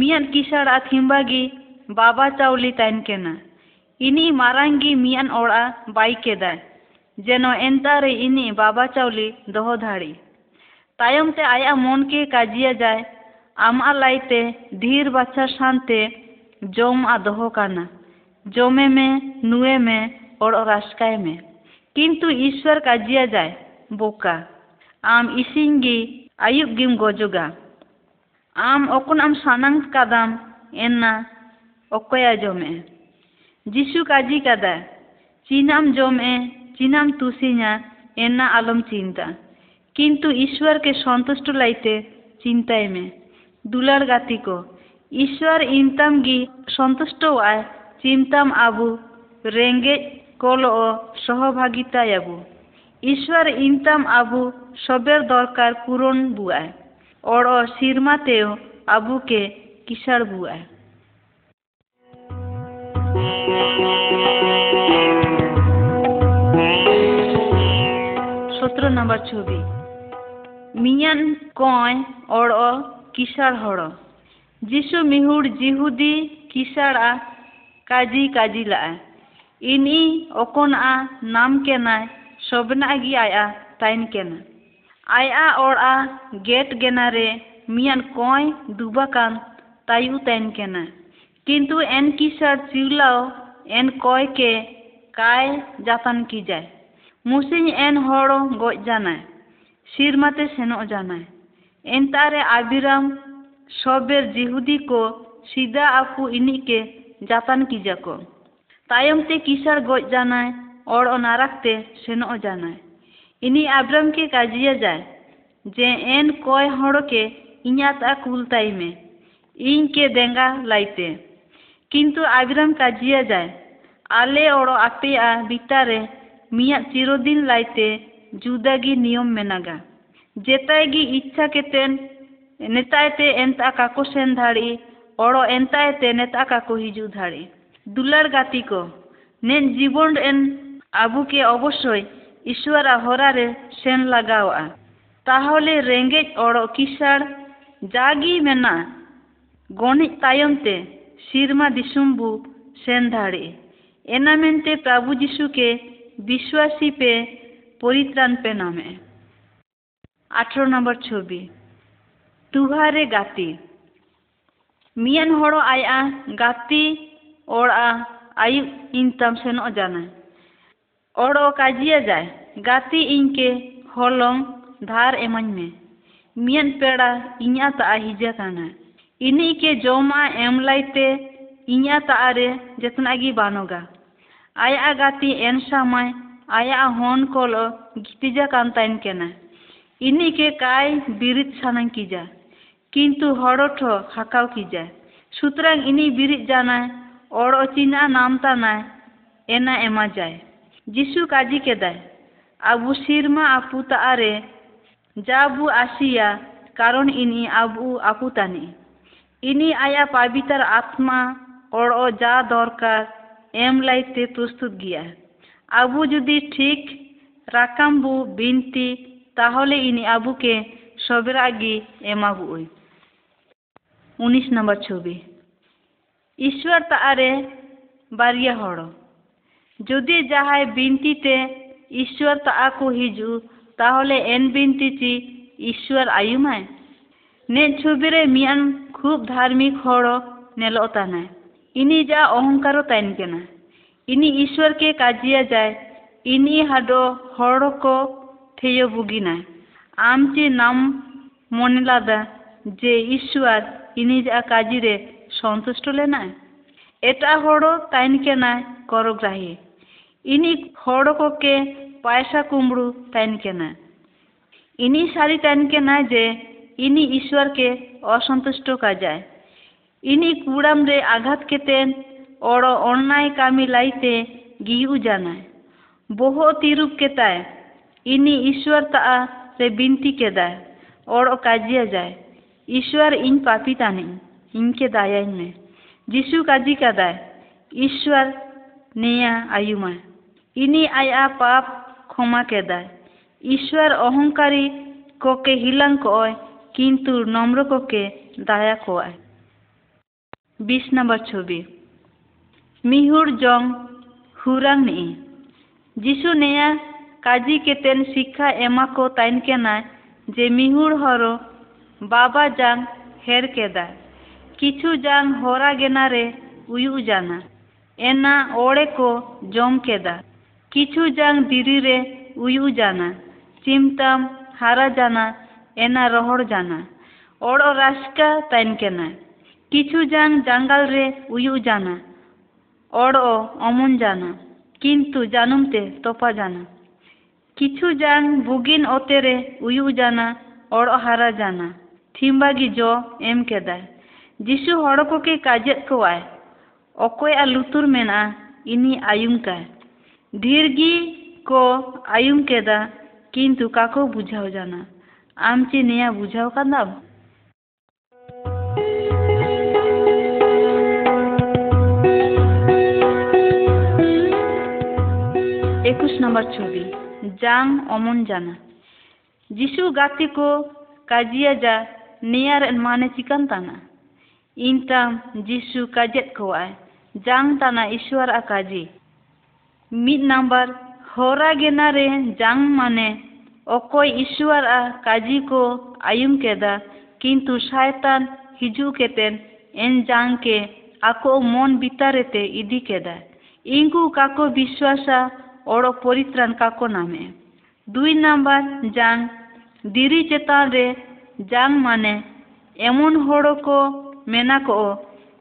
ᱢᱤᱫ ᱠᱤᱥᱟᱹᱬ ᱟᱜ ᱛᱷᱤᱢᱵᱟ ᱜᱮ ᱵᱟᱵᱟ ᱪᱟᱣᱞᱤ ᱛᱟᱦᱮᱱ ᱠᱟᱱᱟ ᱤᱱᱤ ᱢᱟᱨᱟᱝ ᱜᱮ ᱢᱤᱫ ᱚᱲᱟᱜ ᱵᱟᱭ ᱠᱮᱫᱟᱭ ᱡᱮᱱᱚ ᱮᱱᱛᱟᱨᱮ ᱤᱱᱤ ᱵᱟᱵᱟ ᱪᱟᱣᱞᱤ ᱫᱚᱦᱚ ᱫᱟᱲᱮ ᱛᱟᱭᱚᱢ ᱛᱮ ᱟᱭᱟᱜ ᱢᱚᱱ ᱠᱮ ᱠᱟᱡᱤᱭᱟᱡᱟᱭ ᱟᱢᱟᱜ ᱞᱟᱭᱛᱮ ᱫᱷᱤᱨ ᱵᱟᱪᱷᱟ ᱥᱟᱶᱛᱮ ᱡᱚᱢᱟᱜ ᱫᱚᱦᱚ ᱠᱟᱱᱟ ᱡᱚᱢᱮ ᱢᱮ ᱧᱩᱭᱮ ᱢᱮ ᱚᱲᱚᱜ ᱨᱟᱥᱠᱟᱭ ᱢᱮ ᱠᱤᱱᱛᱩ ᱤᱥᱥᱚᱨ ᱠᱟᱡᱤᱭᱟᱡᱟᱭ ᱵᱚᱠᱟ ᱟᱢ ᱤᱥᱤᱱ ᱜᱮ ᱟᱹᱭᱩᱵ ᱜᱮᱢ ᱜᱚᱡᱚᱜᱼᱟ ᱟᱢ ᱚᱠᱚᱱᱟᱜ ᱮᱢ ᱥᱟᱱᱟᱢ ᱠᱟᱫᱟᱢ ᱮᱱᱟ ᱚᱠᱚᱭᱮ ᱡᱚᱢᱮᱜᱼᱟ ᱡᱤᱥᱩ ᱠᱟᱡᱤ ᱠᱟᱫᱟᱭ ᱪᱤᱱᱟᱜ ᱮᱢ ᱡᱚᱢᱮᱜᱼᱟ ᱪᱤᱱᱟᱜ ᱮᱢ ᱛᱩᱥᱤᱧᱟ ᱮᱱᱟ ᱟᱞᱚᱢ ᱪᱤᱱᱛᱟᱹ কিন্তু ঈশ্বরকে সন্তুষ্ট লাইতে চিন্তায় মে দুলার গাতিকো ঈশ্বর ইনতাম গি সন্তুষ্ট আয় চিন্তাম আবু রেঙ্গেজ কল ও সহভাগিতায় আবু ঈশ্বর ইনতাম আবু সবের দরকার পূরণ বুয়ায় অর শিরমাতেও আবুকে কিসার বুয়ায় সতেরো নম্বর ছবি মিয়ান কয় অর কিসার হড় যিশু মিহুর জিহুদি কিসার আ কাজি কাজিলা ইনি অকন আ নাম কেনায় ᱥᱚᱵᱱᱟᱜ ᱜᱮᱭᱟᱭᱼᱟ ᱛᱟᱦᱮᱱ ᱠᱟᱱᱟ ᱟᱡᱼᱟ ᱚᱲᱟᱜ ᱜᱮᱴ ᱜᱮᱱᱟᱨᱮ ᱢᱤᱭᱟᱱ ᱠᱚᱭ ᱫᱩᱵᱟᱠᱟᱱ ᱛᱟᱭᱩ ᱛᱟᱦᱮᱱ ᱠᱟᱱᱟ ᱠᱤᱱᱛᱩ ᱮᱱ ᱠᱤᱥᱟᱨ ᱪᱤᱣᱞᱟᱣ ᱮᱱ ᱠᱚᱭ ᱠᱮ ᱠᱟᱭ ᱡᱟᱯᱟᱱ ᱠᱤᱡᱟᱭ ᱢᱩᱥᱤᱧ ᱮᱱ ᱦᱚᱲ ᱜᱚᱡ ᱡᱟᱱᱟᱭ ᱥᱤᱨᱢᱟᱛᱮ ᱥᱮᱱᱚᱜ ᱡᱟᱱᱟᱭ ᱮᱱᱛᱟᱨᱮ ᱟᱵᱤᱨᱟᱢ ᱥᱚᱵᱮᱨ ᱡᱤᱦᱩᱫᱤ ᱠᱚ ᱥᱤᱫᱟ ᱟᱠᱚ ᱤᱱᱤᱡ ᱠᱮ ᱡᱟᱯᱟᱱ ᱠᱤᱡᱟᱠᱚ ᱛᱟᱭᱚᱢ ᱛᱮ ᱠᱤᱥᱟᱨ ᱜᱚᱡ ᱡᱟᱱᱟᱭ और अनारक ᱥᱮᱱᱚᱜ ᱡᱟᱱᱟᱭ ᱤᱱᱤ ᱟᱵᱨᱟᱢ ᱠᱮ ᱠᱟᱡᱤᱭᱟ ᱡᱟᱭ ᱡᱮ ᱮᱱ ᱠᱚᱭ ᱦᱚᱲᱚᱠᱮ ᱤᱧᱟᱛᱟ ᱠᱩᱞᱛᱟᱭ ᱢᱮ ᱤᱧ ᱠᱮ ᱫᱮᱸᱜᱟ ᱞᱟᱭᱛᱮ ᱠᱤᱱᱛᱩ আবিরাম কাজিয়া যায় আলে ওড়ো আপেয়া বিতারে মিয়া চিরদিন লাইতে জুদাগি নিয়ম মেনাগা জেতায়গি ইচ্ছা কেতেন নেতায়তে এন্তা কাকো সেন ধাড়ি ওড়ো এন্তায়তে নেতা কাকো হিজু ধাড়ি দুলার গাতি কো নেন জীবন এন ᱟᱵᱚ ᱜᱮ ᱚᱵᱚᱥᱥᱳᱭ ᱤᱥᱥᱚᱨᱟᱜ ᱦᱚᱨᱟ ᱨᱮ ᱥᱮᱱ ᱞᱟᱜᱟᱣᱚᱜᱼᱟ ᱛᱟᱦᱚᱞᱮ ᱨᱮᱸᱜᱮᱡ ᱚᱲᱮᱡ ᱠᱤᱥᱟᱹᱬ ᱡᱟᱜᱮ ᱢᱮᱱᱟᱜ ᱜᱚᱱᱚᱝ ᱛᱟᱭᱚᱢ ᱛᱮ ᱥᱤᱨᱢᱟ ᱫᱤᱥᱚᱢ ᱵᱚ ᱥᱮᱱ ᱫᱟᱲᱮᱭᱟᱜᱼᱟ ᱚᱱᱟ ᱢᱮᱱᱛᱮ ᱯᱨᱚᱵᱷᱩ ᱡᱤᱥᱩ ᱠᱮ विश्वासी पे परित्राण पे नाम है আঠারো নম্বর ছবি তুহারে গাতি মিয়ান হড়ো আয়া গাতি ওড়া আয়ুব ইনতাম সেনো জানা ᱠᱟᱡᱤᱭᱟ ᱡᱟᱭ ᱜᱟᱛᱤ ᱤᱧᱠᱮ ᱦᱚᱞᱚᱝ ᱫᱷᱟᱨ ᱮᱢᱟᱹᱧ ᱢᱮ ᱢᱤᱫ ᱯᱮᱲᱟ ᱤᱧᱟᱹᱜ ᱛᱟᱜ ᱦᱤᱡᱩᱜ ᱠᱟᱱᱟ ᱤᱱᱤᱠᱮ ᱜᱮ ᱡᱚᱢᱟᱜ ᱮᱢ ᱞᱟᱹᱭᱛᱮ ᱤᱧᱟᱹᱜ ᱛᱟᱜ ᱨᱮ ᱡᱚᱛᱚᱱᱟᱜ ᱜᱮ ᱵᱟᱹᱱᱩᱜᱼᱟ ᱟᱭᱟᱜ ᱜᱟᱛᱮ ᱮᱱ ᱥᱟᱢᱟᱭ ᱟᱭᱟᱜ ᱦᱚᱱ ᱠᱚᱞ ᱜᱤᱛᱤᱡ ᱠᱟᱱ ᱛᱟᱦᱮᱱ ᱠᱟᱱᱟ ᱤᱱᱤᱠᱮ ᱠᱟᱭ ᱵᱤᱨᱤᱫ ᱥᱟᱱᱟᱧ ᱠᱤᱡᱟ ᱠᱤᱱᱛᱩ ᱦᱚᱲᱚᱴᱷᱚ ᱴᱷᱚ ᱦᱟᱠᱟᱣ ᱠᱤᱡᱟ ᱥᱩᱛᱨᱟᱝ ᱤᱱᱤ ᱵᱤᱨᱤᱫ ᱡᱟᱱᱟᱭ ᱚᱲᱚ ᱪᱤᱱᱟ ᱱᱟᱢ ᱛᱟᱱᱟᱭ ᱮᱱᱟ ᱮᱢᱟ ᱡᱟᱭ ᱡᱤᱥᱩ ᱠᱟᱹᱡᱤ ᱠᱮᱫᱟᱭ ᱟᱵᱚ ᱥᱤᱨᱢᱟ ᱟᱯᱩᱛᱟᱜ ᱨᱮ ᱡᱟᱵᱚ আসিয়া কারণ ইনি আবু আপু তানি ইনি আয়া পাবিতার আত্মা অড় ও যা দরকার এম লাইতে প্রস্তুত গিয়া আবু যদি ঠিক রাকামবু বিনতি তাহলে ইনি আবুকে সবের আগে এমাবু ওই উনিশ নম্বর ছবি ঈশ্বর তারে বারিয়া হড় ᱡᱩᱫᱤ ᱡᱟᱦᱟᱸᱭ ᱵᱤᱱᱛᱤᱛᱮ ᱤᱥᱥᱚᱨ ᱛᱟᱜᱼᱟ ᱠᱚ ᱦᱤᱡᱩᱜ ᱛᱟᱦᱚᱞᱮ ᱮᱱ ᱵᱤᱱᱛᱤᱪᱤ ᱤᱥᱥᱚᱨ ᱟᱭᱩᱢᱟᱭ ᱱᱮᱡ ᱪᱷᱚᱵᱤᱨᱮ ᱢᱤᱫᱴᱟᱝ ᱠᱷᱩᱵ ᱫᱷᱟᱨᱢᱤᱠ ᱦᱚᱲ ᱧᱮᱞᱚᱜ ᱛᱟᱦᱮᱱᱟᱭ ᱤᱱᱤᱡᱟᱜ ᱚᱦᱚᱝᱠᱟᱨ ᱛᱟᱦᱮᱱ ᱠᱟᱱᱟ ᱤᱱᱤ ᱤᱥᱥᱚᱨ ᱠᱮ ᱠᱟᱡᱤᱭᱟᱡᱟᱭ ᱤᱱᱤ ᱦᱟᱰᱚ ᱦᱚᱲ ᱠᱚ ᱛᱷᱮᱭᱚ ᱵᱩᱜᱤᱱᱟᱭ ᱟᱢ ᱪᱮ ᱱᱟᱢ ᱢᱚᱱᱮ ᱞᱟᱫᱟ ᱡᱮ ᱤᱥᱥᱚᱨ ᱤᱱᱤᱡᱟᱜ ᱠᱟᱡᱤᱨᱮ ᱥᱚᱱᱛᱩᱥᱴᱚ ᱞᱮᱱᱟᱭ ᱮᱴᱟᱜ ᱦᱚᱲ ᱛᱟᱦᱮᱱ ᱠᱟᱱᱟᱭ ᱠᱚᱨᱚᱜᱨᱟᱦᱤ ᱤᱧᱤᱡ ᱦᱚᱲ ᱠᱚᱠᱚ ᱯᱟᱭᱥᱟ ᱠᱩᱢᱵᱽᱲᱩ ᱛᱟᱦᱮᱱ ᱠᱟᱱᱟ ᱤᱱᱤ ᱥᱟᱹᱨᱤ ᱛᱟᱦᱮᱱ ᱠᱟᱱᱟ ᱡᱮ ᱤᱱᱤ ᱤᱥᱥᱚᱨ ᱜᱮ ᱚᱥᱚᱱᱛᱩᱥᱴᱚ ᱠᱟᱡᱟᱭ ᱤᱱᱤ ᱠᱩᱲᱟᱹᱢ ᱨᱮ ᱟᱜᱷᱟᱛ ᱠᱟᱛᱮᱫ ᱚᱲᱚ ᱚᱱᱱᱟᱭ ᱠᱟᱹᱢᱤ ᱞᱟᱹᱭᱛᱮ ᱜᱤᱭᱩᱡᱟᱱᱟᱭ ᱵᱚᱦᱚᱜ ᱛᱤᱨᱩᱵ ᱠᱮᱛᱟᱭ ᱤᱱᱤ ᱤᱥᱥᱚᱨ ᱛᱟᱜᱼᱟ ᱨᱮ ᱵᱤᱱᱛᱤ ᱠᱮᱫᱟᱭ ᱚᱲᱚ ᱠᱟᱡᱤᱭᱟᱡᱟᱭ ईश्वर इन पापी तानी इनके दयाई में यीशु काजी का दाय ईश्वर नेया आयुमा ইনি আয়া পাপ ক্ষমা কেদায় ঈশ্বর অহংকারী ককে হিলাং কয় কিন্তু নম্র ককে দায়া কয় বিশ নম্বর ছবি মিহুর জং হুরাং নি যিশু নেয়া কাজী কেতেন শিক্ষা এমা কো তাইন কেনায় যে মিহুর হর বাবা জাং হের কেদায় কিছু জাং হরা গেনারে উয়ু জানা এনা ওড়ে কো জম কেদায় ᱠᱤᱪᱷᱩᱡᱟᱝ ᱫᱷᱤᱨᱤ ᱨᱮ ᱩᱭᱩ ᱡᱟᱱᱟ ᱪᱤᱢᱴᱟᱢ ᱦᱟᱨᱟ ᱡᱟᱱᱟ ᱮᱱᱟ ᱨᱚᱦᱚᱲ ᱡᱟᱱᱟ ᱚᱲᱚ ᱨᱟᱥᱠᱟ ᱛᱟᱱᱠᱮᱱᱟ ᱠᱤᱪᱷᱩᱡᱟᱝ ᱡᱟᱝᱜᱟᱞ ᱨᱮ ᱩᱭᱩ ᱡᱟᱱᱟ ᱚᱲᱚ ᱚᱢᱚᱱ ᱡᱟᱱᱟ ᱠᱤᱱᱛᱩ ᱡᱟᱹᱱᱩᱢ ᱛᱮ ᱛᱚᱯᱟ ᱡᱟᱱᱟ ᱠᱤᱪᱷᱩᱡᱟᱝ ᱵᱩᱜᱤᱱ ᱚᱛᱮᱨᱮ ᱩᱭᱩ ᱡᱟᱱᱟ ᱚᱲᱚ ᱦᱟᱨᱟ ᱡᱟᱱᱟ ᱛᱷᱤᱢᱵᱟᱜᱤ ᱡᱚ ᱮᱢ ᱠᱮᱫᱟᱭ ᱡᱤᱥᱩ ᱦᱚᱲ ᱠᱚᱜᱮ ᱠᱟᱡᱮᱫ ᱠᱚᱣᱟᱭ ᱚᱠᱚᱭᱟᱜ ᱞᱩᱛᱩᱨ ᱢᱮᱱᱟᱜᱼᱟ ᱤᱱᱤ ᱟᱭᱩᱢ ᱠᱟᱭ ᱰᱷᱮᱨᱜᱮ ᱠᱚ ᱟᱭᱩᱢ ᱠᱮᱫᱟ ᱠᱤᱱᱛᱩ ᱠᱟᱠᱚ ᱵᱩᱡᱷᱟᱹᱣ ᱡᱟᱱᱟ ᱟᱢ ᱪᱮᱫ ᱱᱤᱭᱟᱹ ᱵᱩᱡᱷᱟᱹᱣ ᱠᱟᱫᱟᱢ একুশ নম্বর ছবি জাং অমন জানা যিশু গাতি কো কাজিয়া যা নেয়ার মানে চিকান তানা ইনতাম যিশু কাজেত কোয়ায় জাং তানা ঈশ্বর আ কাজী ᱢᱤᱫ ᱱᱟᱢᱵᱟᱨ ᱦᱚᱨᱟ ᱜᱮᱱᱟ ᱨᱮ ᱡᱟᱝ ᱢᱟᱱᱮ ᱚᱠᱚᱭ ᱤᱥᱥᱚᱨᱟᱜ ᱠᱟᱹᱡᱤ ᱠᱚ ᱟᱭᱩᱢ ᱠᱮᱫᱟ ᱠᱤᱱᱛᱩ ᱥᱟᱭᱛᱟᱱ ᱦᱤᱡᱩᱜ ᱠᱟᱛᱮᱫ ᱡᱟᱝ ᱠᱮ ᱟᱠᱚ ᱢᱚᱱ ᱵᱤᱛᱟᱨᱮᱛᱮ ᱤᱫᱤ ᱠᱮᱫᱟ ᱤᱝᱠᱩ ᱠᱟᱠᱚ ᱵᱤᱥᱥᱟᱥᱟ ᱚᱲᱚ ᱯᱚᱨᱤᱛᱨᱟᱱ ᱠᱟᱠᱚ ᱱᱟᱢᱮ ᱫᱩᱭ ᱱᱟᱢᱵᱟᱨ ᱡᱟᱝ ᱫᱤᱨᱤ ᱪᱮᱛᱟᱱ ᱨᱮ ᱡᱟᱝ ᱢᱟᱱᱮ ᱮᱢᱚᱱ ᱦᱚᱲ ᱠᱚ ᱢᱮᱱᱟ কো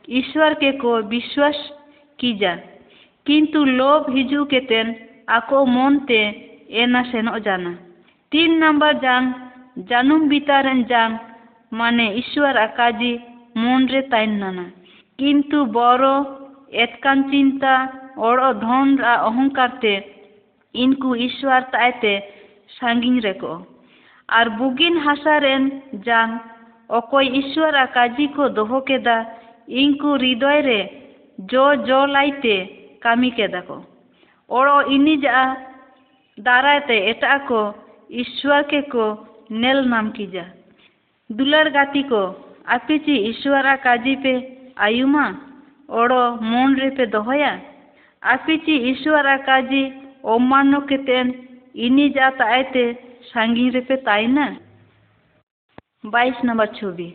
ঈশ্বর কে কো বিশ্বাস কিজা ᱠᱤᱱᱛᱩ ᱞᱳᱵᱷ ᱦᱤᱡᱩᱜ ᱠᱟᱛᱮᱱ ᱟᱠᱚ ᱢᱚᱱᱛᱮ এনা সেন জানা তিন নাম্বার ᱡᱟᱝ জানুম বিতারেন ᱡᱟᱝ মানে ঈশ্বর আকাজি মনরে তাইন নানা কিন্তু বড় এতকান চিন্তা অড় ধন অহংকারতে ইনকু ঈশ্বর তাইতে সাঙ্গিন রেক আর বুগিন হাসারেন যান অকই ঈশ্বর আকাজি কো দোহকেদা কেদা ইনকু হৃদয় রে জ জো লাইতে ᱠᱟᱹᱢᱤ ᱠᱮᱫᱟ ᱠᱚ ᱚᱲᱚ ᱮᱱᱮᱡᱟᱜᱼᱟ ᱫᱟᱨᱟᱭ ᱛᱮ ᱮᱴᱟᱜ ᱠᱚ ᱤᱥᱥᱚᱨ ᱠᱚ ᱧᱮᱞ ᱧᱟᱢ ᱠᱮᱭᱟ ᱫᱩᱞᱟᱹᱲ ᱜᱟᱛᱤ ᱠᱚ ᱟᱯᱮᱪᱮ ᱤᱥᱥᱚᱨᱟᱜ ᱠᱟᱡᱮ ᱯᱮ ᱟᱭᱩᱢᱟ ᱚᱲᱚ ᱢᱚᱱ ᱨᱮᱯᱮ ᱫᱚᱦᱚᱭᱟ ᱟᱯᱮᱪᱮ ᱤᱥᱥᱚᱨᱟᱜ ᱠᱟᱡᱮ অমান্য কেতেন ইনি যা তাইতে সাঙ্গী রেপে তাই না বাইশ নম্বর ছবি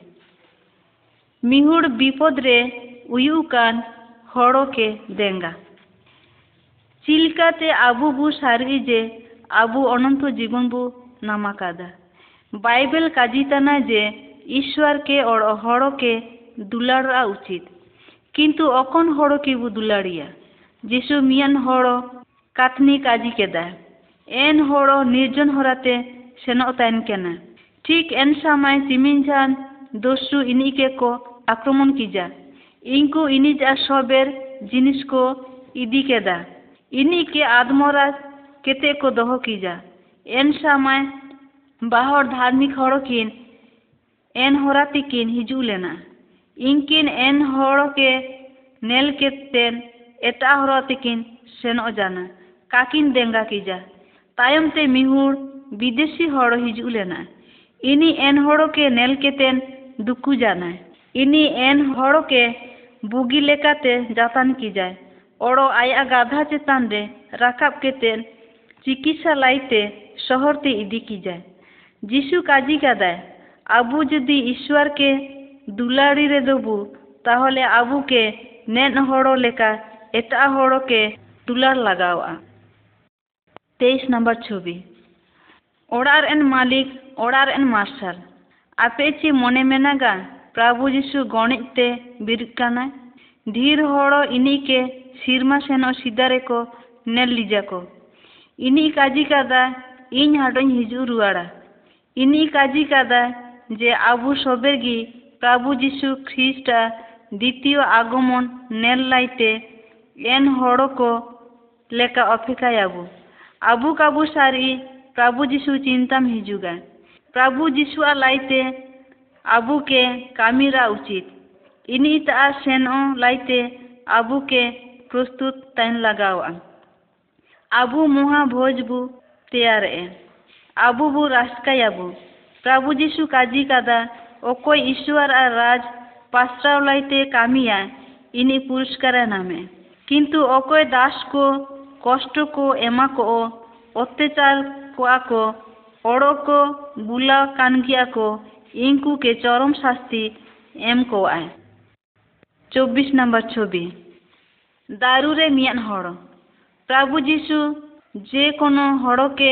মিহুর বিপদ রে উয়ুকান হড়কে দেঙ্গা ᱪᱮᱫᱞᱮᱠᱟᱛᱮ ᱟᱵᱚᱵᱚ ᱥᱟᱹᱨᱤᱜᱮ ᱟᱵᱚ ᱚᱱᱚᱱᱛᱚ ᱡᱤᱵᱚᱱ ᱵᱚ ᱧᱟᱢ ᱟᱠᱟᱫᱟ ᱵᱟᱭᱵᱮᱞ ᱠᱟᱡᱤᱛᱟᱱᱟ ᱡᱮ ईश्वर के और हड़ो के दुलाड़ा उचित किंतु अकन हड़ो की वो दुलाड़िया जिसु मियन हड़ो कातनी काजी केदा एन हड़ो निर्जन हराते सेनो तैन केना ठीक एन समय सिमिन जान दोसु इनी के को आक्रमण कीजा इनको इनिज आ सबेर जिनिस को इदी केदा ᱤᱱᱤ ᱠᱮ આદમોરા કેતે કો દહો કીજા એન સમય બહોર ધાર્મિક હળોકિન એન હોરાતિકિન હિજુ લેના ઇન્કિન એન હળોકે નેલ કેતેન એટા હોરાતિકિન સેનો જાના કાકિન દેંગા કીજા ᱛᱟᱭᱚᱢᱛᱮ ᱢᱤᱦᱩᱲ ᱵᱤᱫᱮᱥᱤ ᱦᱚᱲ ᱦᱤᱡᱩᱜ ᱞᱮᱱᱟ ᱤᱱᱤ ᱮᱱ ᱦᱚᱲᱚᱠᱮ ᱱᱮᱞ ᱠᱮᱛᱮᱱ ᱫᱩᱠᱩ ᱡᱟᱱᱟᱭ ᱤᱱᱤ ᱮᱱ ᱦᱚᱲᱚᱠᱮ ᱵᱩᱜᱤ ᱞᱮᱠᱟᱛᱮ ᱡᱟᱛᱟᱱ ᱠᱤᱡᱟᱭ ᱚᱲᱚᱜ ᱟᱭᱟᱜ ᱜᱟᱫᱷᱟ ᱪᱮᱛᱟᱱ ᱨᱮ ᱨᱟᱠᱟᱵ ᱠᱟᱛᱮᱫ ᱪᱤᱠᱤᱛᱥᱟ ᱞᱟᱹᱭᱛᱮ ᱥᱚᱦᱚᱨ ᱛᱮᱭ ᱤᱫᱤ ᱠᱮᱫᱮᱭᱟ ᱡᱤᱥᱩ ᱠᱟᱹᱡᱤ ᱠᱟᱫᱟᱭ ᱟᱵᱚ ᱡᱩᱫᱤ ᱤᱥᱥᱚᱨ ᱠᱮ ᱫᱩᱞᱟᱹᱲᱤ ᱨᱮᱫᱚᱵᱚ ᱛᱟᱦᱚᱞᱮ ᱟᱵᱚ ᱠᱮ ᱱᱮᱱ ᱦᱚᱲ ᱞᱮᱠᱟ ᱮᱴᱟᱜ ᱦᱚᱲ ᱠᱮ ᱫᱩᱞᱟᱹᱲ ᱞᱟᱜᱟᱣᱼᱟ তেইশ নম্বর ছবি ওড়ার এন মালিক ওড়ার এন মাস্টার আপে চে মনে মেনাগা প্রভু যিশু গণিত তে বীর কানায় ধীর হড় ইনিকে ᱥᱮᱨᱢᱟ ᱥᱮᱱᱚᱜ ᱥᱤᱫᱟᱨᱮ ᱨᱮᱠᱚ ᱧᱮᱞ ᱞᱤᱡᱟᱠᱚ ᱤᱱᱤᱡ ᱠᱟᱡᱤ ᱠᱟᱫᱟ ᱤᱧ ᱦᱟᱰᱚᱧ ᱦᱤᱡᱩᱜ ᱨᱩᱣᱟᱹᱲᱟ ᱤᱱᱤᱡ ᱠᱟᱡᱤ ᱠᱟᱫᱟ ᱡᱮ ᱟᱵᱚ ᱥᱚᱵᱮᱜᱮ ᱯᱨᱟᱵᱩ ᱡᱤᱥᱩ ᱠᱷᱨᱤᱥᱴᱟ ᱫᱤᱛᱤᱭᱚ ᱟᱜᱚᱢᱚᱱ ᱧᱮᱞ ᱞᱟᱭᱛᱮ ᱮᱱ ᱦᱚᱲ ᱠᱚ ᱞᱮᱠᱟ ᱚᱯᱮᱠᱷᱟᱭᱟᱵᱚ ᱟᱵᱚ ᱠᱟᱵᱚ ᱥᱟᱹᱨᱤ ᱯᱨᱟᱵᱩ ᱡᱤᱥᱩ ᱪᱤᱱᱛᱟᱢ ᱦᱤᱡᱩᱜᱟ ᱯᱨᱟᱵᱩ যিশু লাইতে আবুকে কামিরা উচিত ইনি তা ᱥᱮᱱᱚᱜ ᱞᱟᱭᱛᱮ ᱟᱵᱩᱠᱮ ᱯᱨᱚᱥᱛᱩᱛ ᱛᱟᱹᱧ ᱞᱟᱜᱟᱣᱟᱜᱼᱟ ᱟᱵᱚ ᱢᱚᱦᱟ ᱵᱷᱚᱡᱽ ᱵᱚ ᱛᱮᱭᱟᱨᱮᱜᱼᱟ ᱟᱵᱚ ᱵᱚ ᱨᱟᱹᱥᱠᱟᱹᱭᱟᱵᱚ ᱯᱨᱚᱵᱷᱩ ᱡᱤᱥᱩ ᱠᱟᱡᱤ ᱠᱟᱫᱟ ᱚᱠᱚᱭ ᱟᱨ ᱨᱟᱡᱽ ᱯᱟᱥᱱᱟᱣ ᱞᱟᱹᱭᱛᱮ ᱠᱟᱹᱢᱤᱭᱟᱭ ᱤᱱᱤ ᱯᱩᱨᱚᱥᱠᱟᱨᱮ ᱧᱟᱢᱮ ᱠᱤᱱᱛᱩ ᱚᱠᱚᱭ ᱫᱟᱥ ᱠᱚ ᱠᱚᱥᱴᱚ ᱠᱚ ᱮᱢᱟ ᱠᱚ ᱚᱛᱛᱟᱪᱟᱨ ᱠᱚᱣᱟ ᱠᱚ ᱚᱰᱚᱠ ᱠᱚ ᱵᱩᱞᱟ ᱠᱟᱱ ᱜᱮᱭᱟ ᱠᱚ ᱤᱱᱠᱩ ᱜᱮ ᱪᱚᱨᱚᱢ ᱥᱟᱥᱛᱤ ᱮᱢ ᱠᱚᱣᱟᱭ ᱪᱚᱵᱵᱤᱥ ᱱᱟᱢᱵᱟᱨ ᱪᱷᱚᱵᱤ দারুরে মিয়ান ᱢᱤᱫ প্রভু যীশু যে কোনো হড়কে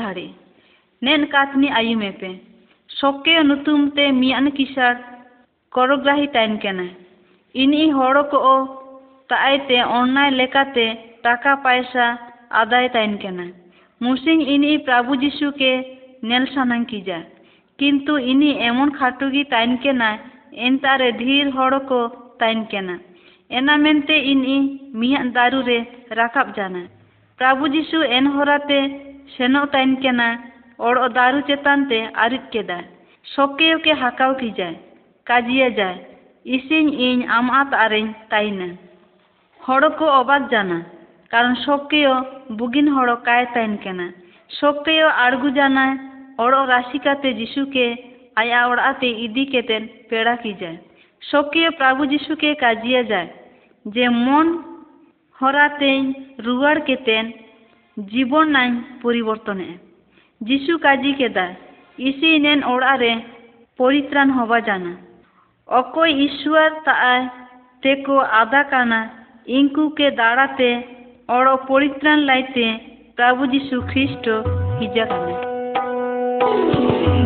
ধারে নেন কাতনি আয়ু মেপে সকে নুতুমতে মিয়ান কিসার করগ্রাহী টাইন কেন ইনি ও তাইতে অন্যায় লেখাতে টাকা পয়সা আদায় তাইন কেন মুসিং ইনি প্রভু যীশুকে নেল সানাং কিজা কিন্তু ইনি এমন খাটুগি টাইন কেনা তারে ধীর হড়কো তাইন কেনা ᱮᱱᱟ ᱢᱮᱱᱛᱮ ᱤᱧ ᱤᱧ ᱢᱤᱭᱟᱜ ᱫᱟᱹᱨᱩ ᱨᱮ ᱨᱟᱠᱟᱵ ᱡᱟᱱᱟ ᱯᱨᱟᱵᱷᱩ ᱡᱤᱥᱩ ᱮᱱ ᱦᱚᱨᱟᱛᱮ ᱥᱮᱱᱚᱜ ᱛᱟᱹᱧ ᱠᱟᱱᱟ ᱚᱲᱚᱜ ᱫᱟᱹᱨᱩ ᱪᱮᱛᱟᱱ ᱛᱮ ᱟᱹᱨᱩᱵ ᱠᱮᱫᱟ ᱥᱚᱠᱮᱭᱚᱠᱮ ᱦᱟᱠᱟᱣ ᱠᱤᱡᱟᱭ ᱠᱟᱡᱤᱭᱟᱡᱟᱭ ᱤᱥᱤᱧ ᱤᱧ ᱟᱢᱟᱛ ᱟᱨᱮᱧ ᱛᱟᱭᱱᱟ ᱦᱚᱲ ᱠᱚ ᱚᱵᱟᱠ ᱡᱟᱱᱟ ᱠᱟᱨᱚᱱ ᱥᱚᱠᱮᱭᱚ ᱵᱩᱜᱤᱱ ᱦᱚᱲ ᱠᱟᱭ ᱛᱟᱭᱱ ᱠᱟᱱᱟ ᱥᱚᱠᱮᱭᱚ ᱟᱬᱜᱩ ᱡᱟᱱᱟᱭ ᱚᱲᱚᱜ ᱨᱟᱥᱤ ᱠᱟᱛᱮ ᱡᱤᱥᱩ ᱠᱮ ᱟᱭᱟᱜ ᱚᱲᱟᱜ ᱛᱮ ᱤᱫᱤ ᱠᱮᱛᱮᱱ ᱯᱮᱲᱟ ᱠᱤᱡᱟᱭ ᱥᱚᱠᱤᱭᱟᱹ ᱯᱨᱚᱵᱷᱩ ᱡᱤᱥᱩ ᱠᱮ ᱠᱟᱡᱤᱭᱟᱡᱟᱭ ᱡᱮᱢᱚᱱ ᱦᱚᱨᱟᱛᱮᱧ ᱨᱩᱣᱟᱹᱲ ᱠᱮᱛᱮᱱ ᱡᱤᱵᱚᱱᱟᱧ ᱯᱚᱨᱤᱵᱚᱨᱛᱚᱱᱮᱜᱼᱟ ᱡᱤᱥᱩ ᱠᱟᱡᱤ ᱠᱮᱫᱟᱭ ᱤᱥᱤᱱᱮᱱ ᱚᱲᱟᱜ ᱨᱮ ᱯᱚᱨᱤᱛᱨᱟᱱ ᱦᱚᱵᱟ ᱡᱟᱱᱟ ᱚᱠᱚᱭ ᱤᱥᱥᱚᱨ ᱛᱟᱜᱼᱟᱭ ᱛᱮᱠᱚ ᱟᱫᱟ ᱠᱟᱱᱟ ᱤᱱᱠᱩ ᱠᱮ ᱫᱟᱲᱟᱛᱮ ᱚᱲᱚ ᱯᱚᱨᱤᱛᱨᱟᱱ ᱞᱟᱭᱛᱮ ᱯᱨᱚᱵᱷᱩ ᱡᱤᱥᱩ ᱠᱷᱨᱤᱥᱴᱚ ᱦᱤᱡᱟᱠᱟᱱᱟ